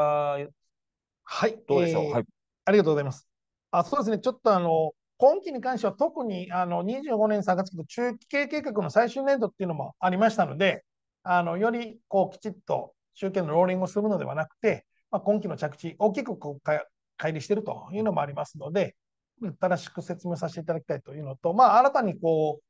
はい、どうでしょう。はい、ありがとうございます。あそうですね、ちょっとあの今期に関しては特にあの25年3月期と中期経営計画の最終年度っていうのもありましたので、あのよりこうきちっと集計のローリングをするのではなくて、まあ、今期の着地、大きくこうか乖離しているというのもありますので、正しく説明させていただきたいというのと、まあ、新たにこう、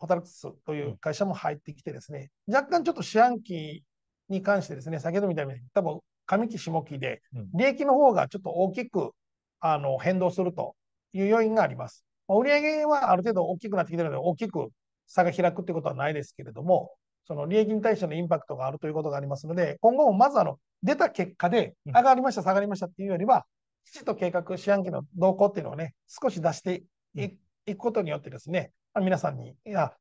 ホタルクスという会社も入ってきてですね、若干ちょっと四半期に関してですね、先ほどみたいに多分上期下期で、利益の方がちょっと大きくあの変動するという要因があります。売上はある程度大きくなってきてるので、大きく差が開くってことはないですけれども、その利益に対してのインパクトがあるということがありますので、今後もまずあの出た結果で、上がりました、下がりましたっていうよりは、きちんと計画、市販期の動向っていうのをね、少し出していくことによってですね、皆さんに、いや、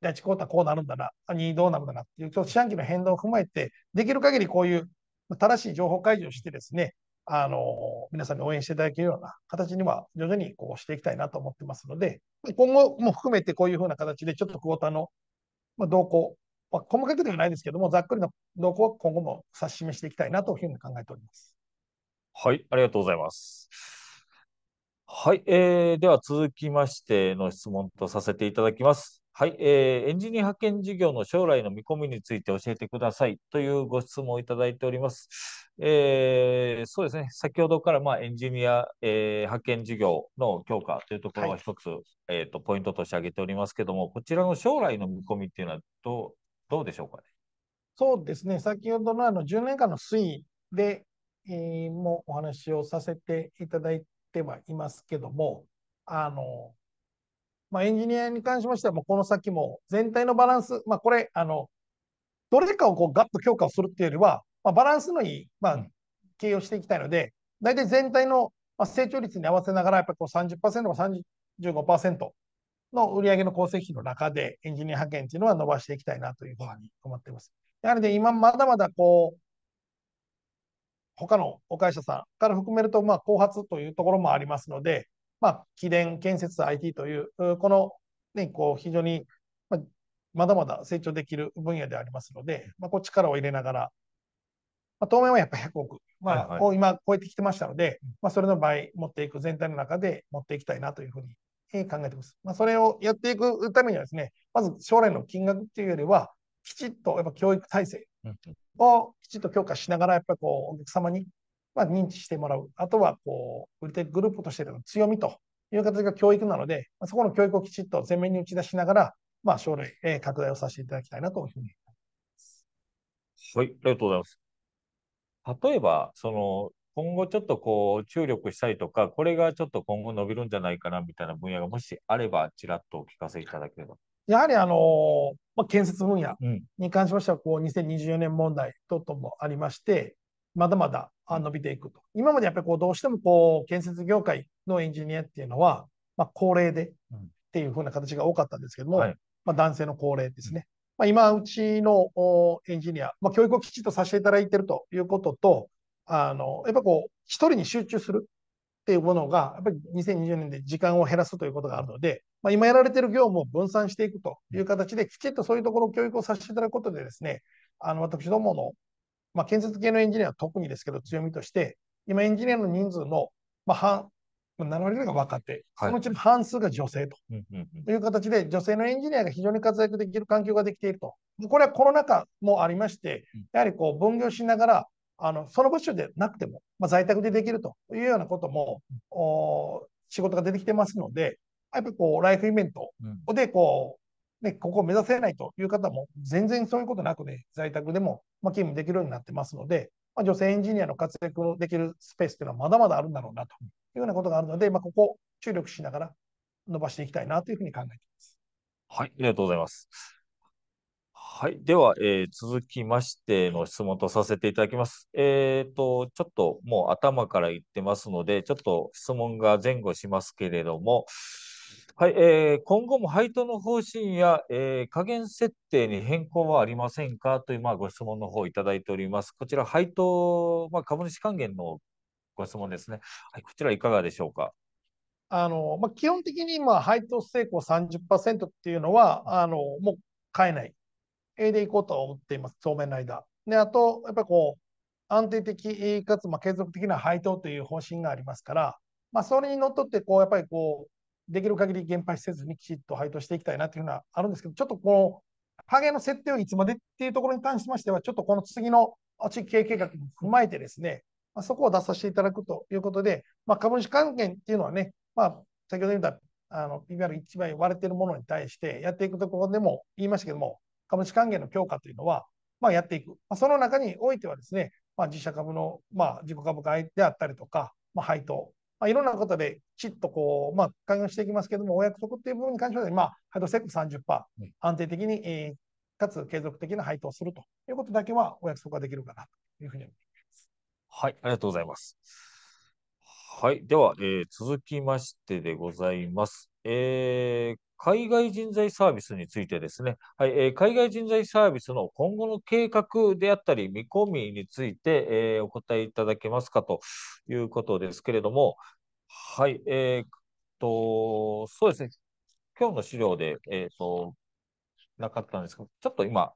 第1クォーターこうなるんだな、2どうなるんだなっていう、ちょっと期の変動を踏まえて、できる限りこういう正しい情報開示をしてですね、あの、皆さんに応援していただけるような形には徐々にこうしていきたいなと思ってますので、今後も含めてこういうふうな形でちょっとクオーターの動向、まあ、細かくではないですけども、ざっくりの動向は今後も指し示していきたいなというふうに考えております。はい、ありがとうございます。はい、えー、では続きましての質問とさせていただきます。はい、えー、エンジニア派遣事業の将来の見込みについて教えてくださいというご質問をいただいております。えー、そうですね、先ほどから、まあ、エンジニア、えー、派遣事業の強化というところが一つ、はい、えーと、ポイントとして挙げておりますけども、こちらの将来の見込みっていうのはどうどうでしょうかね。そうですね、先ほどのあの10年間の推移で、えー、もお話をさせていただいてはいますけども、あのまあ、エンジニアに関しましては、この先も全体のバランス、まあ、これ、あの、どれかをこうガッと強化するっていうよりは、まあ、バランスのいい、まあ、経営をしていきたいので、大体全体の成長率に合わせながら、やっぱりこう30%か35%の売上の構成費の中で、エンジニア派遣っていうのは伸ばしていきたいなというふうに思っています。はりで、今まだまだこう、他のお会社さんから含めると、まあ、後発というところもありますので、まあ、機電、建設、IT という、この、ね、こう非常に、まだまだ成長できる分野でありますので、まあ、こう力を入れながら、まあ、当面はやっぱ100億、まあ、今超えてきてましたので、はいはい、まあ、それの場合、持っていく全体の中で持っていきたいなというふうに考えてます。まあ、それをやっていくためにはですね、まず将来の金額っていうよりは、きちっとやっぱ教育体制をきちっと強化しながら、やっぱりこう、お客様にまあ、認知してもらう。あとは、こう、売り手グループとしての強みという形が教育なので、まあ、そこの教育をきちっと前面に打ち出しながら、まあ、将来、え拡大をさせていただきたいなというふうに思います。はい、ありがとうございます。例えば、その、今後ちょっとこう注力したいとか、これがちょっと今後伸びるんじゃないかなみたいな分野がもしあれば、ちらっとお聞かせいただければ。やはりあの、まあ、建設分野に関しましては、こう、2024年問題等々もありまして、まだまだ伸びていくと。今までやっぱりこうどうしてもこう建設業界のエンジニアっていうのは、まあ、高齢でっていうふうな形が多かったんですけども、はい、まあ、男性の高齢ですね。まあ、今うちのエンジニア、まあ、教育をきちっとさせていただいているということと、あのやっぱこう一人に集中するっていうものが、やっぱり2020年で時間を減らすということがあるので、まあ、今やられている業務を分散していくという形で、きちっとそういうところを教育をさせていただくことでですね、あの私どものまあ、建設系のエンジニアは特にですけど、強みとして、今、エンジニアの人数の、まあ、半、7割ぐらいが若手、そのうちの半数が女性と,、い、う形で、女性のエンジニアが非常に活躍できる環境ができていると。これはコロナ禍もありまして、やはりこう分業しながら、あのその場所でなくても、まあ、在宅でできるというようなことも、お仕事が出てきてますので、やっぱりこうライフイベントでこうで、ここを目指せないという方も、全然そういうことなくね、在宅でも、ま勤務できるようになってますので、まあ、女性エンジニアの活躍できるスペースというのはまだまだあるんだろうなというようなことがあるので、まあ、ここ注力しながら伸ばしていきたいなというふうに考えています。はい、ありがとうございます。はい。では、えー、続きましての質問とさせていただきます。えっ、ー、と、ちょっともう頭から言ってますので、ちょっと質問が前後しますけれども、はい、えー、今後も配当の方針や、えー、加減設定に変更はありませんかという、まあ、ご質問の方をいただいております。こちら、配当、まあ、株主還元のご質問ですね。はい、こちら、いかがでしょうか。あのまあ、基本的に、まあ、配当成功30%っていうのは、あのもう変えない。A でいこうとは思っています、当面の間。で、あと、やっぱりこう、安定的かつ、まあ、継続的な配当という方針がありますから、まあ、それにのっとって、こう、やっぱりこう、できる限り減廃せずにきちっと配当していきたいなというのはあるんですけど、ちょっとこのゲの設定をいつまでっていうところに関しましては、ちょっとこの次の地域経営計画も踏まえてですね、まあ、そこを出させていただくということで、まあ、株主還元っていうのはね、まあ、先ほど言ったあの p b r 一枚割れているものに対してやっていくところでも言いましたけども、株主還元の強化というのは、まあ、やっていく、まあ、その中においてはですね、まあ、自社株の、まあ、自己株買いであったりとか、まあ、配当まあ、いろんなことできちっとこう、まあ、関与していきますけれども、お約束っていう部分に関しては、まあ、配当成功30%、安定的に、えー、かつ継続的な配当をするということだけはお約束ができるかなというふうに思います。はい、ありがとうございます。はい、では、えー、続きましてでございます。えー、海外人材サービスについてですね、はいえー、海外人材サービスの今後の計画であったり、見込みについて、えー、お答えいただけますかということですけれども、はい、えー、っと、そうですね、今日の資料で、えー、っと、なかったんですけど、ちょっと今、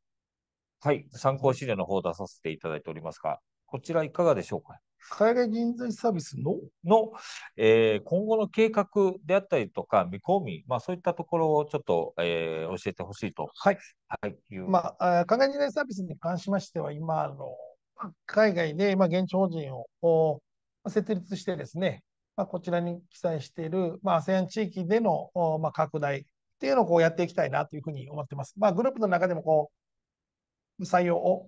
はい、参考資料の方を出させていただいておりますが、こちらいかがでしょうか。海外人材サービスのの、えー、今後の計画であったりとか見込み、まあ、そういったところをちょっと、えー、教えてほしいと、はいはいいうまあ、海外人材サービスに関しましては今の海外で、まあ、現地法人を設立してですね、まあ、こちらに記載している、まあ、ASEAN 地域での、まあ、拡大っていうのをこうやっていきたいなというふうに思ってます。まあ、グループの中でもこ採用を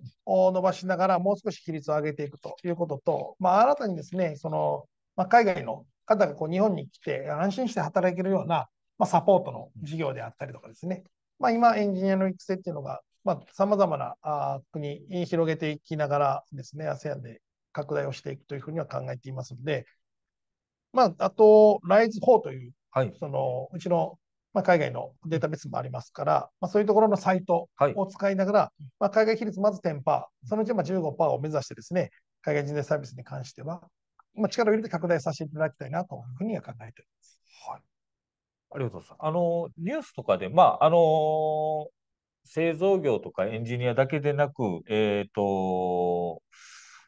伸ばしながら、もう少し比率を上げていくということと、まあ、新たにですね、そのまあ、海外の方がこう日本に来て、安心して働けるような、まあ、サポートの事業であったりとかですね、まあ、今、エンジニアの育成っていうのが、さまざ、あ、まなあ国に広げていきながらですね、ASEAN で拡大をしていくというふうには考えていますので、まあ、あと、ライズ4という、はい、そのうちのまあ、海外のデータベースもありますから、まあ、そういうところのサイトを使いながら、はい、まあ、海外比率まず10%、そのうちまあ15%を目指してですね、海外人材サービスに関しては、まあ、力を入れて拡大させていただきたいなというふうには考えております。はい。ありがとうございます。あの、ニュースとかで、まあ、あの製造業とかエンジニアだけでなく、えっ、ー、と、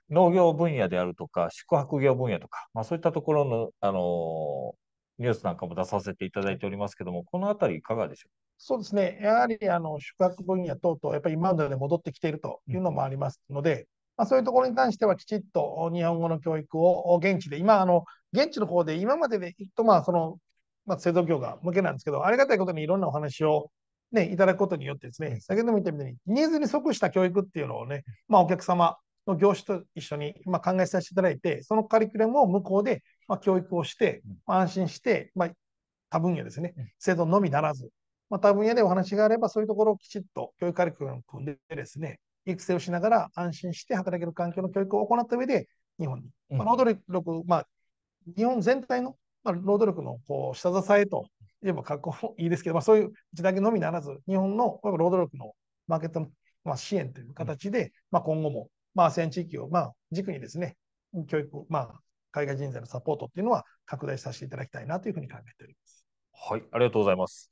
農業分野であるとか、宿泊業分野とか、まあ、そういったところの、あのニュースなんかも出させていただいておりますけども、このあたり、いかがでしょうそうですね、やはりあの宿泊分野等々、やっぱり今まで戻ってきているというのもありますので、うん、まあ、そういうところに関しては、きちっと日本語の教育を現地で、今、あの現地の方で、今まででいくと、まあそのまあ、製造業が向けなんですけど、ありがたいことにいろんなお話を、ね、いただくことによってですね、先ほども言ったみたいに、ニーズに即した教育っていうのをね、まあ、お客様の業種と一緒に、まあ、考えさせていただいて、そのカリキュラムを向こうでまあ、教育をして、まあ、安心して、まあ、多分野ですね、制度のみならず、まあ、多分野でお話があれば、そういうところをきちっと教育カリキュラムを組んでですね、育成をしながら安心して働ける環境の教育を行った上で、日本に、まあ、労働力、まあ、日本全体の、まあ、労働力のこう下支えといえば格好いいですけど、まあ、そういううちだけのみならず、日本の労働力のマーケットの、まあ、支援という形で、まあ、今後も、まあ、アセアン地域を、まあ、軸にですね、教育、まあ、海外人材のサポートっていうのは拡大させていただきたいなというふうに考えております。はい、ありがとうございます。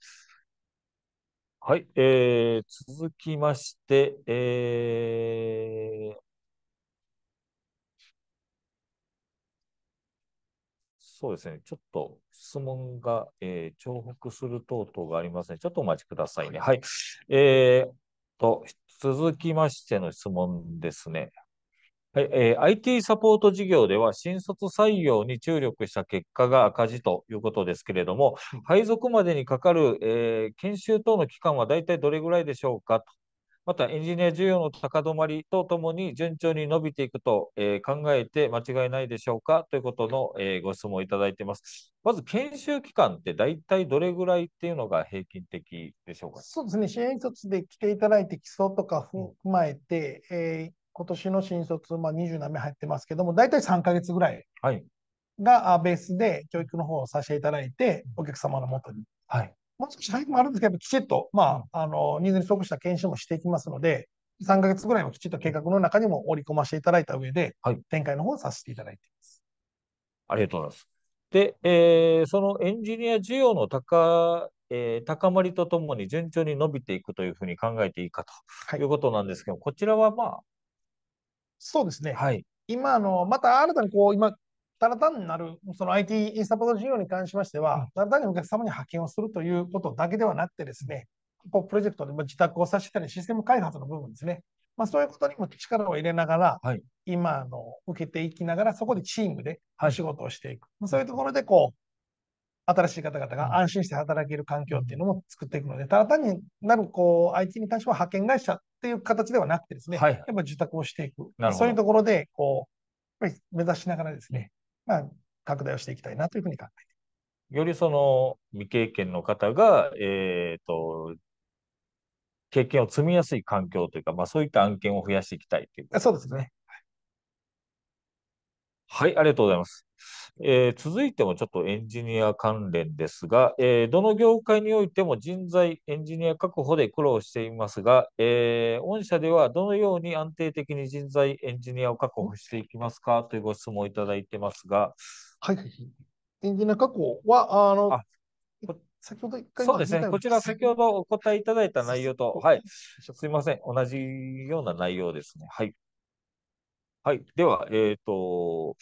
はい、えー、続きまして、えー、そうですね、ちょっと質問が、えー、重複する等々がありますね。ちょっとお待ちくださいね。はい。えー、と、続きましての質問ですね。はい、えー、IT サポート事業では新卒採用に注力した結果が赤字ということですけれども、配属までにかかる、えー、研修等の期間は大体どれぐらいでしょうかと。また、エンジニア需要の高止まりとともに順調に伸びていくと、えー、考えて間違いないでしょうかということの、えー、ご質問をいただいています。まず、研修期間って大体どれぐらいっていうのが平均的でしょうかそうですね、支援卒で来ていただいて、基礎とか踏まえて、うん、えー今年の新卒、まあ、20何名入ってますけども、大体3か月ぐらいがベースで教育の方をさせていただいて、お客様のもとに。はい、もう少し早くもあるんですけど、きちっと、まあ、あのニーズに即した研修もしていきますので、3か月ぐらいもきちっと計画の中にも織り込ませていただいた上で、はい、展開の方をさせていただいています。ありがとうございます。で、えー、そのエンジニア需要の高,、えー、高まりとともに順調に伸びていくというふうに考えていいかということなんですけど、はい、こちらはまあ、そうですね。はい。今、あの、また新たにこう、今、ただ単になる、その IT インスタポート事業に関しましては、うん、ただ単にお客様に派遣をするということだけではなくてですね、こうプロジェクトで自宅をさせたり、システム開発の部分ですね。まあ、そういうことにも力を入れながら、はい、今あの、受けていきながら、そこでチームで仕事をしていく。はい、そういうところで、こう、新しい方々が安心して働ける環境っていうのも作っていくので、ただ単になるこう IT に対しては派遣会社っていう形ではなくてですね、はい、やっぱ受託をしていく、そういうところで、こう、目指しながらですね、まあ、拡大をしていきたいなというふうに考えてよりその未経験の方が、えっ、ー、と、経験を積みやすい環境というか、まあそういった案件を増やしていきたいというそうですね。はい、ありがとうございます。えー、続いてもちょっとエンジニア関連ですが、えー、どの業界においても人材、エンジニア確保で苦労していますが、えー、御社ではどのように安定的に人材、エンジニアを確保していきますかというご質問をいただいてますが。はい、エンジニア確保は、あの、あ先ほど一回そうですね、こちら先ほどお答えいただいた内容と、はい、すみません、同じような内容ですね。はい。はい、では、えっ、ー、と、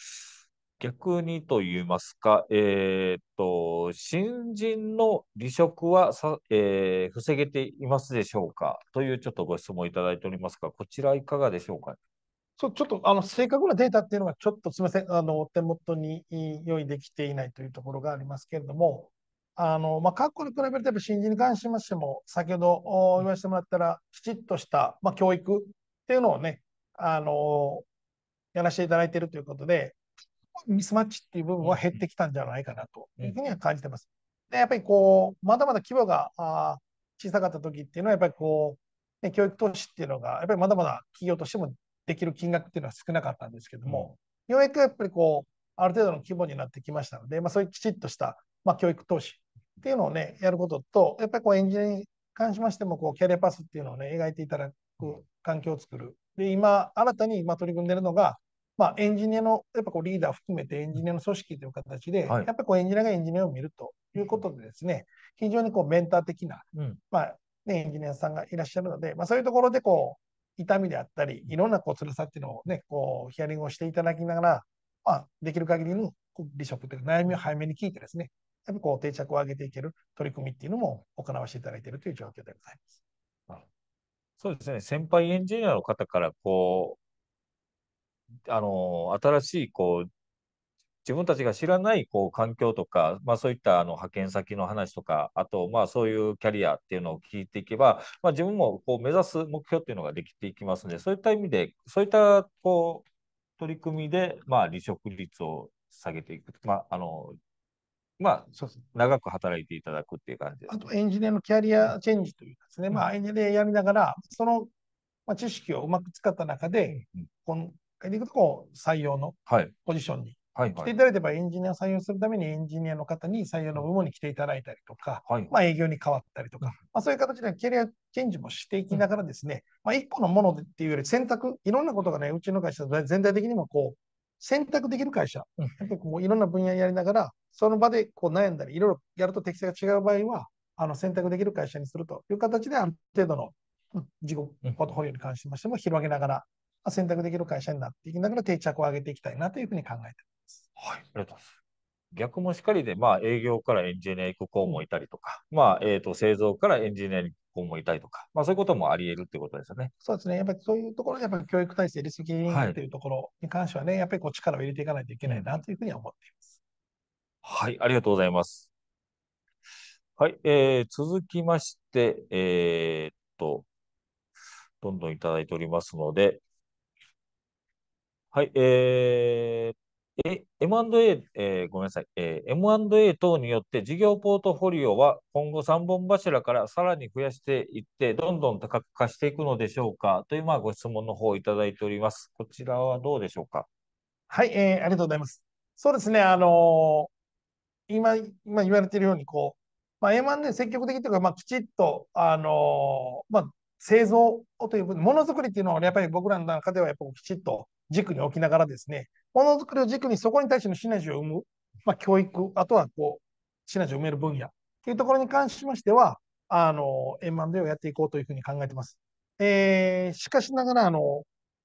逆にと言いますか、えー、っと、新人の離職はさ、えー、防げていますでしょうかというちょっとご質問いただいておりますが、こちらいかがでしょうかそうちょっとあの正確なデータっていうのが、ちょっとすみません、あの手元に用意できていないというところがありますけれども、あのまあ、過去に比べると、新人に関しましても、先ほど言わせてもらったら、きちっとした、まあ、教育っていうのをね、あのやらせていただいているということで、ミスマッチっていう部分は減ってきたんじゃないかなというふうには感じてます。で、やっぱりこう、まだまだ規模が小さかった時っていうのは、やっぱりこう、ね、教育投資っていうのが、やっぱりまだまだ企業としてもできる金額っていうのは少なかったんですけども、うん、ようやくやっぱりこう、ある程度の規模になってきましたので、まあ、そういうきちっとした、まあ、教育投資っていうのをね、やることと、やっぱりこう、エンジニアに関しましても、こう、キャリアパスっていうのをね、描いていただく環境を作る。で、今、新たに今取り組んでいるのが、まあ、エンジニアの、やっぱこうリーダー含めてエンジニアの組織という形で、はい、やっぱこうエンジニアがエンジニアを見るということでですね、非常にこうメンター的な、うん、まあね、エンジニアさんがいらっしゃるので、まあ、そういうところでこう痛みであったり、いろんなこう辛さっていうのをね、こうヒアリングをしていただきながら、まあ、できる限りの離職というか悩みを早めに聞いてですね、やっぱこう定着を上げていける取り組みっていうのも行わせていただいているという状況でございます。そうですね、先輩エンジニアの方からこあの、新しい、こう、自分たちが知らないこう環境とか、まあ、そういったあの派遣先の話とか、あと、まあ、そういうキャリアっていうのを聞いていけば、まあ、自分もこう目指す目標っていうのができていきますので、そういった意味で、そういったこう取り組みで、まあ、離職率を下げていく、まああのまあ、長く働いていただくっていう感じです、ね、あとエンジニアのキャリアチェンジというかですね、うん、まあ、エンジニアでやりながら、その、まあ、知識をうまく使った中で、うん、このえでいくとこう採用のポジションに来ていただいれば、エンジニアを採用するためにエンジニアの方に採用の部門に来ていただいたりとか、はいまあ、営業に変わったりとか、まあ、そういう形でキャリアチェンジもしていきながらですね、まあ、一個のものっていうより選択、いろんなことがね、うちの会社全体的にもこう、選択できる会社、うん、やっぱこういろんな分野やりながら、その場でこう悩んだり、いろいろやると適性が違う場合は、あの選択できる会社にするという形で、ある程度の自己ポートフォリオに関しましても広げながら選択できる会社になっていきながら定着を上げていきたいなというふうに考えています。はい、ありがとうございます。逆もしっかりで、まあ、営業からエンジニア行く子もいたりとか、うん、まあえーと、製造からエンジニアに行く子もいたりとか、まあ、そういうこともあり得るということですよね。そうですね、やっぱりそういうところで、やっぱり教育体制、リスキリングというところに関してはね、はい、やっぱりこう力を入れていかないといけないなというふうには思っています。はい、ありがとうございます。はい、えー、続きまして、えー、っと、どんどんいただいておりますので、はい、えー、え、M&A、えー、ごめんなさい、えー、M&A 等によって事業ポートフォリオは今後3本柱からさらに増やしていって、どんどん高く化していくのでしょうかという、まあ、ご質問の方をいただいております。こちらはどうでしょうか。はい、えー、ありがとうございます。そうですね、あのー、今、今言われているように、こう、まあ、M&A 積極的というか、まあ、きちっと、あのー、まあ、製造というものづくりっていうのは、やっぱり僕らの中ではやっぱきちっと軸に置きながらですね、ものづくりを軸にそこに対してのシナジーを生む、まあ、教育、あとはこう、シナジーを埋める分野というところに関しましては、あの、M&A をやっていこうというふうに考えてます。えー、しかしながら、あの、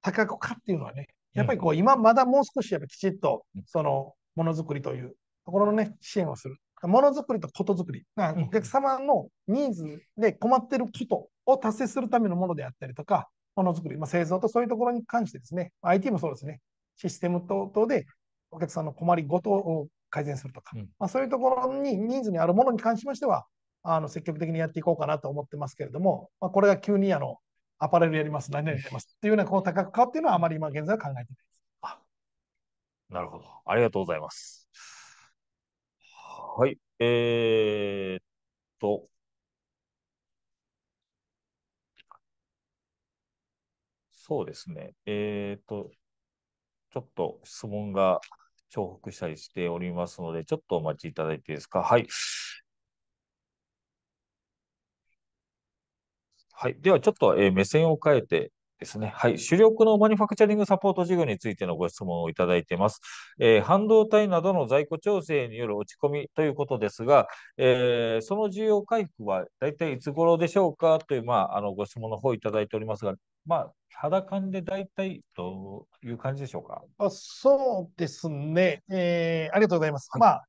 多角化っていうのはね、やっぱりこう、今まだもう少しやっぱきちっと、その、ものづくりというところのね、支援をする。ものづくりとことづくり。お客様のニーズで困ってることを達成するためのものであったりとか、ものづくり、まあ、製造とそういうところに関してですね、IT もそうですね、システム等々でお客さんの困りごとを改善するとか、うん、まあ、そういうところにニーズにあるものに関しましては、あの積極的にやっていこうかなと思ってますけれども、まあ、これが急にあのアパレルやります、何々やりますっていうようなこう多角化っていうのはあまり今現在は考えてないです。なるほど。ありがとうございます。はい。えー、と、そうですね。えっ、ー、と、ちょっと質問が重複したりしておりますので、ちょっとお待ちいただいていいですか。はい。はい。では、ちょっと、えー、目線を変えて、ですね。はい。主力のマニュファクチャリングサポート事業についてのご質問をいただいています。えー、半導体などの在庫調整による落ち込みということですが、えー、その需要回復は大体いつ頃でしょうかという、まあ、あのご質問の方をいただいておりますが、まあ、肌感で大体という感じでしょうか。あそうですね、えー、ありがとうございます。まあ、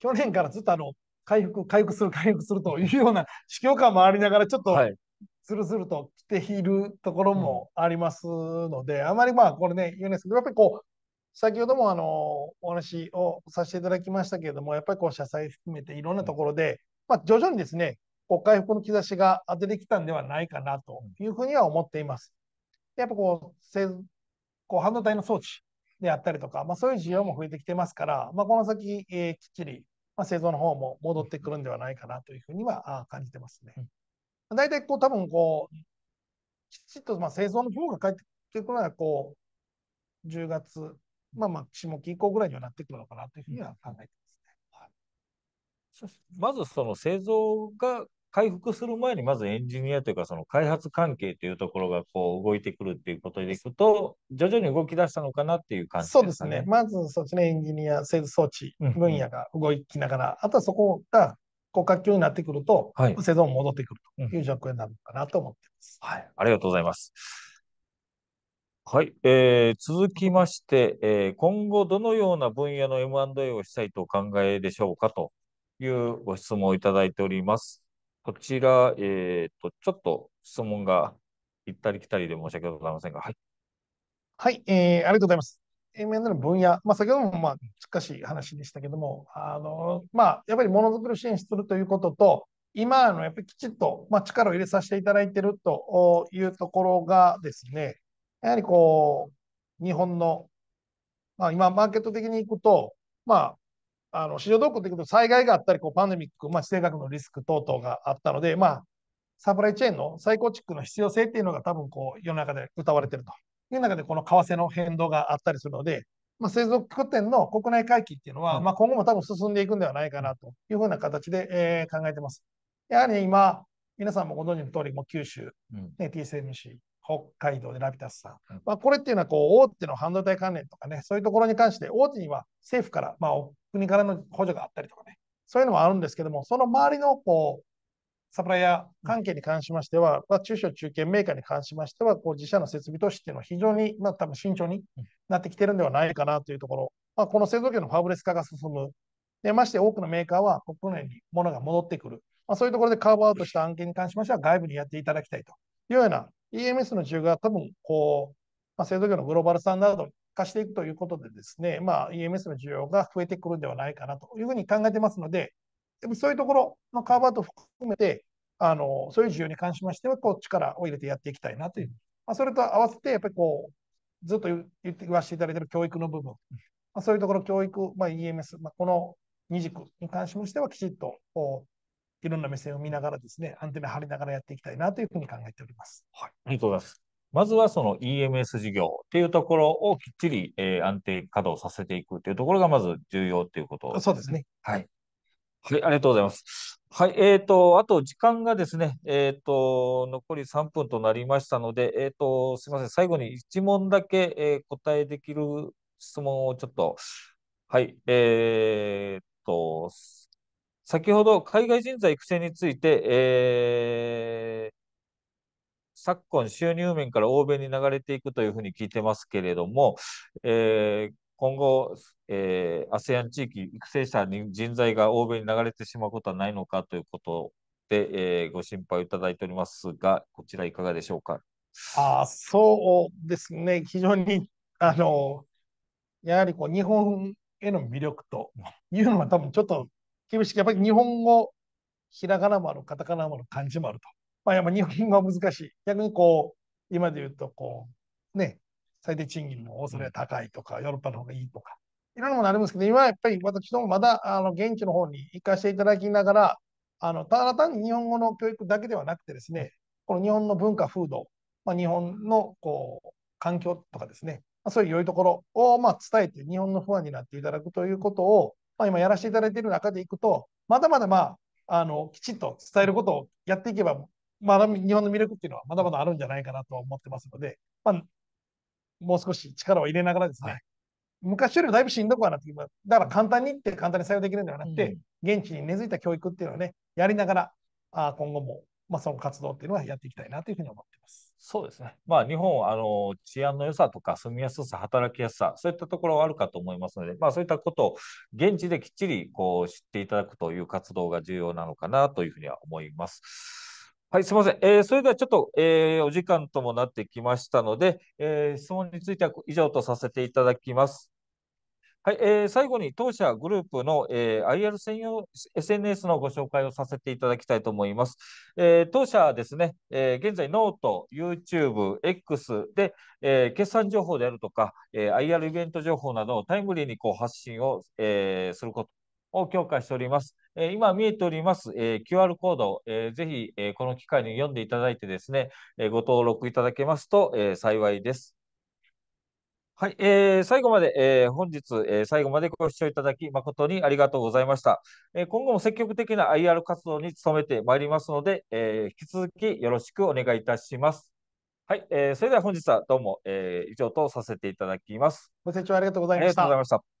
去年からずっとあの回復、回復する、回復するというような、市況感もありながら、ちょっと、つるつると来ているところもありますので、うん、あまりまあ、これね、言うんですけど、やっぱりこう、先ほどもあのお話をさせていただきましたけれども、やっぱりこう、社債含めていろんなところで、うん、まあ、徐々にですね、こう回復の兆しが出てきたんではないかなというふうには思っています。やっぱこう、こう半導体の装置であったりとか、まあ、そういう需要も増えてきてますから、まあ、この先、えー、きっちり、まあ、製造の方も戻ってくるんではないかなというふうには感じてますね。うん、大体こう多分こう、きちっとまあ製造の方が返ってくるのはこう、10月、まあまあ、下期以降ぐらいにはなってくるのかなというふうには考えてますね。うんまずその製造が回復する前にまずエンジニアというかその開発関係というところがこう動いてくるっていうことでいくと徐々に動き出したのかなっていう感じですね。そうですねまずそっちのエンジニア製造装置分野が動きながら、うんうん、あとはそこがこう活況になってくると、はい、製造も戻ってくるという状況になるのかなと思ってます。はい、ありがとうございます。はい、えー、続きまして、えー、今後どのような分野の M&A をしたいとお考えでしょうかというご質問をいただいております。こちら、えっ、ー、と、ちょっと質問が行ったり来たりで申し訳ございませんが、はい。はい、えー、ありがとうございます。M&A の分野、まあ、先ほどもまあ近しい話でしたけども、あのまあ、やっぱりものづくり支援するということと、今のやっぱりきちっと、まあ、力を入れさせていただいているというところがですね、やはりこう、日本の、まあ、今、マーケット的にいくと、まあ、あの市場動向というと災害があったりこうパンデミック、まあ、地政学のリスク等々があったので、まあ、サプライチェーンの再構築の必要性っていうのが多分こう世の中で歌われてるという中でこの為替の変動があったりするので、まあ、製造拠点の国内回帰っていうのは、まあ、今後も多分進んでいくんではないかなというふうな形で、えー、考えてます。やはり、今皆さんもご存知の通り、も九州、ね、TSMC、北海道でラピタスさん、まあ、これっていうのはこう大手の半導体関連とかね、そういうところに関して、大手には政府から、まあ、国からの補助があったりとかね、そういうのもあるんですけども、その周りのこうサプライヤー関係に関しましては、ま中小中堅メーカーに関しましては、こう自社の設備投資っていうのは非常に、まあ、多分慎重になってきてるんではないかなというところ、まあ、この製造業のファブレス化が進む、でまして多くのメーカーは国内に物が戻ってくる、まあ、そういうところでカーブアウトした案件に関しましては、外部にやっていただきたいというような、EMS の需要が多分こう、まあ、製造業のグローバルスタンダードに化していくということでですね、まあ、EMS の需要が増えてくるんではないかなというふうに考えてますので、そういうところのカーバーウト含めて、あのそういう需要に関しましては、こう力を入れてやっていきたいなという、まあ、それと合わせて、やっぱりこう、ずっと言って言わせていただいている教育の部分、まあ、そういうところ、教育、まあ、EMS、まあ、この二軸に関しましては、きちっとこういろんな目線を見ながらですね、アンテナ張りながらやっていきたいなというふうに考えております。はい、ありがとうございます。まずはその EMS 事業っていうところをきっちり、えー、安定稼働させていくっていうところがまず重要っていうこと、ね、そうですね。はい。はい、ありがとうございます。はい、えっ、ー、と、あと時間がですね、えっ、ー、と、残り3分となりましたので、えっ、と、すみません、最後に1問だけ、え答えできる質問をちょっと、はい、えっと、先ほど海外人材育成について、えー、昨今、収入面から欧米に流れていくというふうに聞いてますけれども、えー、今後、えー、ASEAN 地域、育成者に人材が欧米に流れてしまうことはないのかということで、えー、ご心配をいただいておりますが、こちら、いかがでしょうか。あそうですね、非常にあのやはりこう日本への魅力というのは、多分ちょっと厳しく、やっぱり日本語、ひらがなもある、カタカナもある、漢字もあると。まあ、やっぱ日本語は難しい。逆にこう、今で言うと、こう、ね、最低賃金もオーストラリア高いとか、ヨーロッパの方がいいとか、いろんなものありますけど、今やっぱり私どもまだ、あの、現地の方に行かせていただきながら、あの、ただ単に日本語の教育だけではなくてですね、この日本の文化、風土、まあ、日本の、こう、環境とかですね、まあ、そういう良いところを、まあ、伝えて、日本の不安になっていただくということを、まあ、今やらせていただいている中でいくと、まだまだまあ、あの、きちっと伝えることをやっていけば、まあ、日本の魅力っていうのはまだまだあるんじゃないかなと思ってますので、まあ、もう少し力を入れながらですね、はい、昔よりもだいぶしんどくはなってきます。だから簡単にって簡単に採用できるんではなくて、うん、現地に根付いた教育っていうのはね、やりながら、あ今後も、まあ、その活動っていうのはやっていきたいなというふうに思っています。そうですね。まあ、日本はあの治安の良さとか住みやすさ、働きやすさ、そういったところはあるかと思いますので、まあ、そういったことを現地できっちりこう知っていただくという活動が重要なのかなというふうには思います。はい、すみません。えー、それではちょっと、えー、お時間ともなってきましたので、えー、質問については以上とさせていただきます。はい、えー、最後に当社グループの、えー、IR 専用 SNS のご紹介をさせていただきたいと思います。えー、当社はですね、えー、現在ノート、YouTube、X で、えー、決算情報であるとか、えー、IR イベント情報などをタイムリーにこう発信を、えー、することを強化しております。え今見えております、え QR コード、えー、ぜひ、えこの機会に読んでいただいてですね、えご登録いただけますと、え幸いです。はい、えー、最後まで、えー、本日、えー、最後までご視聴いただき誠にありがとうございました。えー、今後も積極的な IR 活動に努めてまいりますので、え引き続きよろしくお願いいたします。はい、えそれでは本日はどうも、え以上とさせていただきます。ご清聴ありがとうございました。ありがとうございました。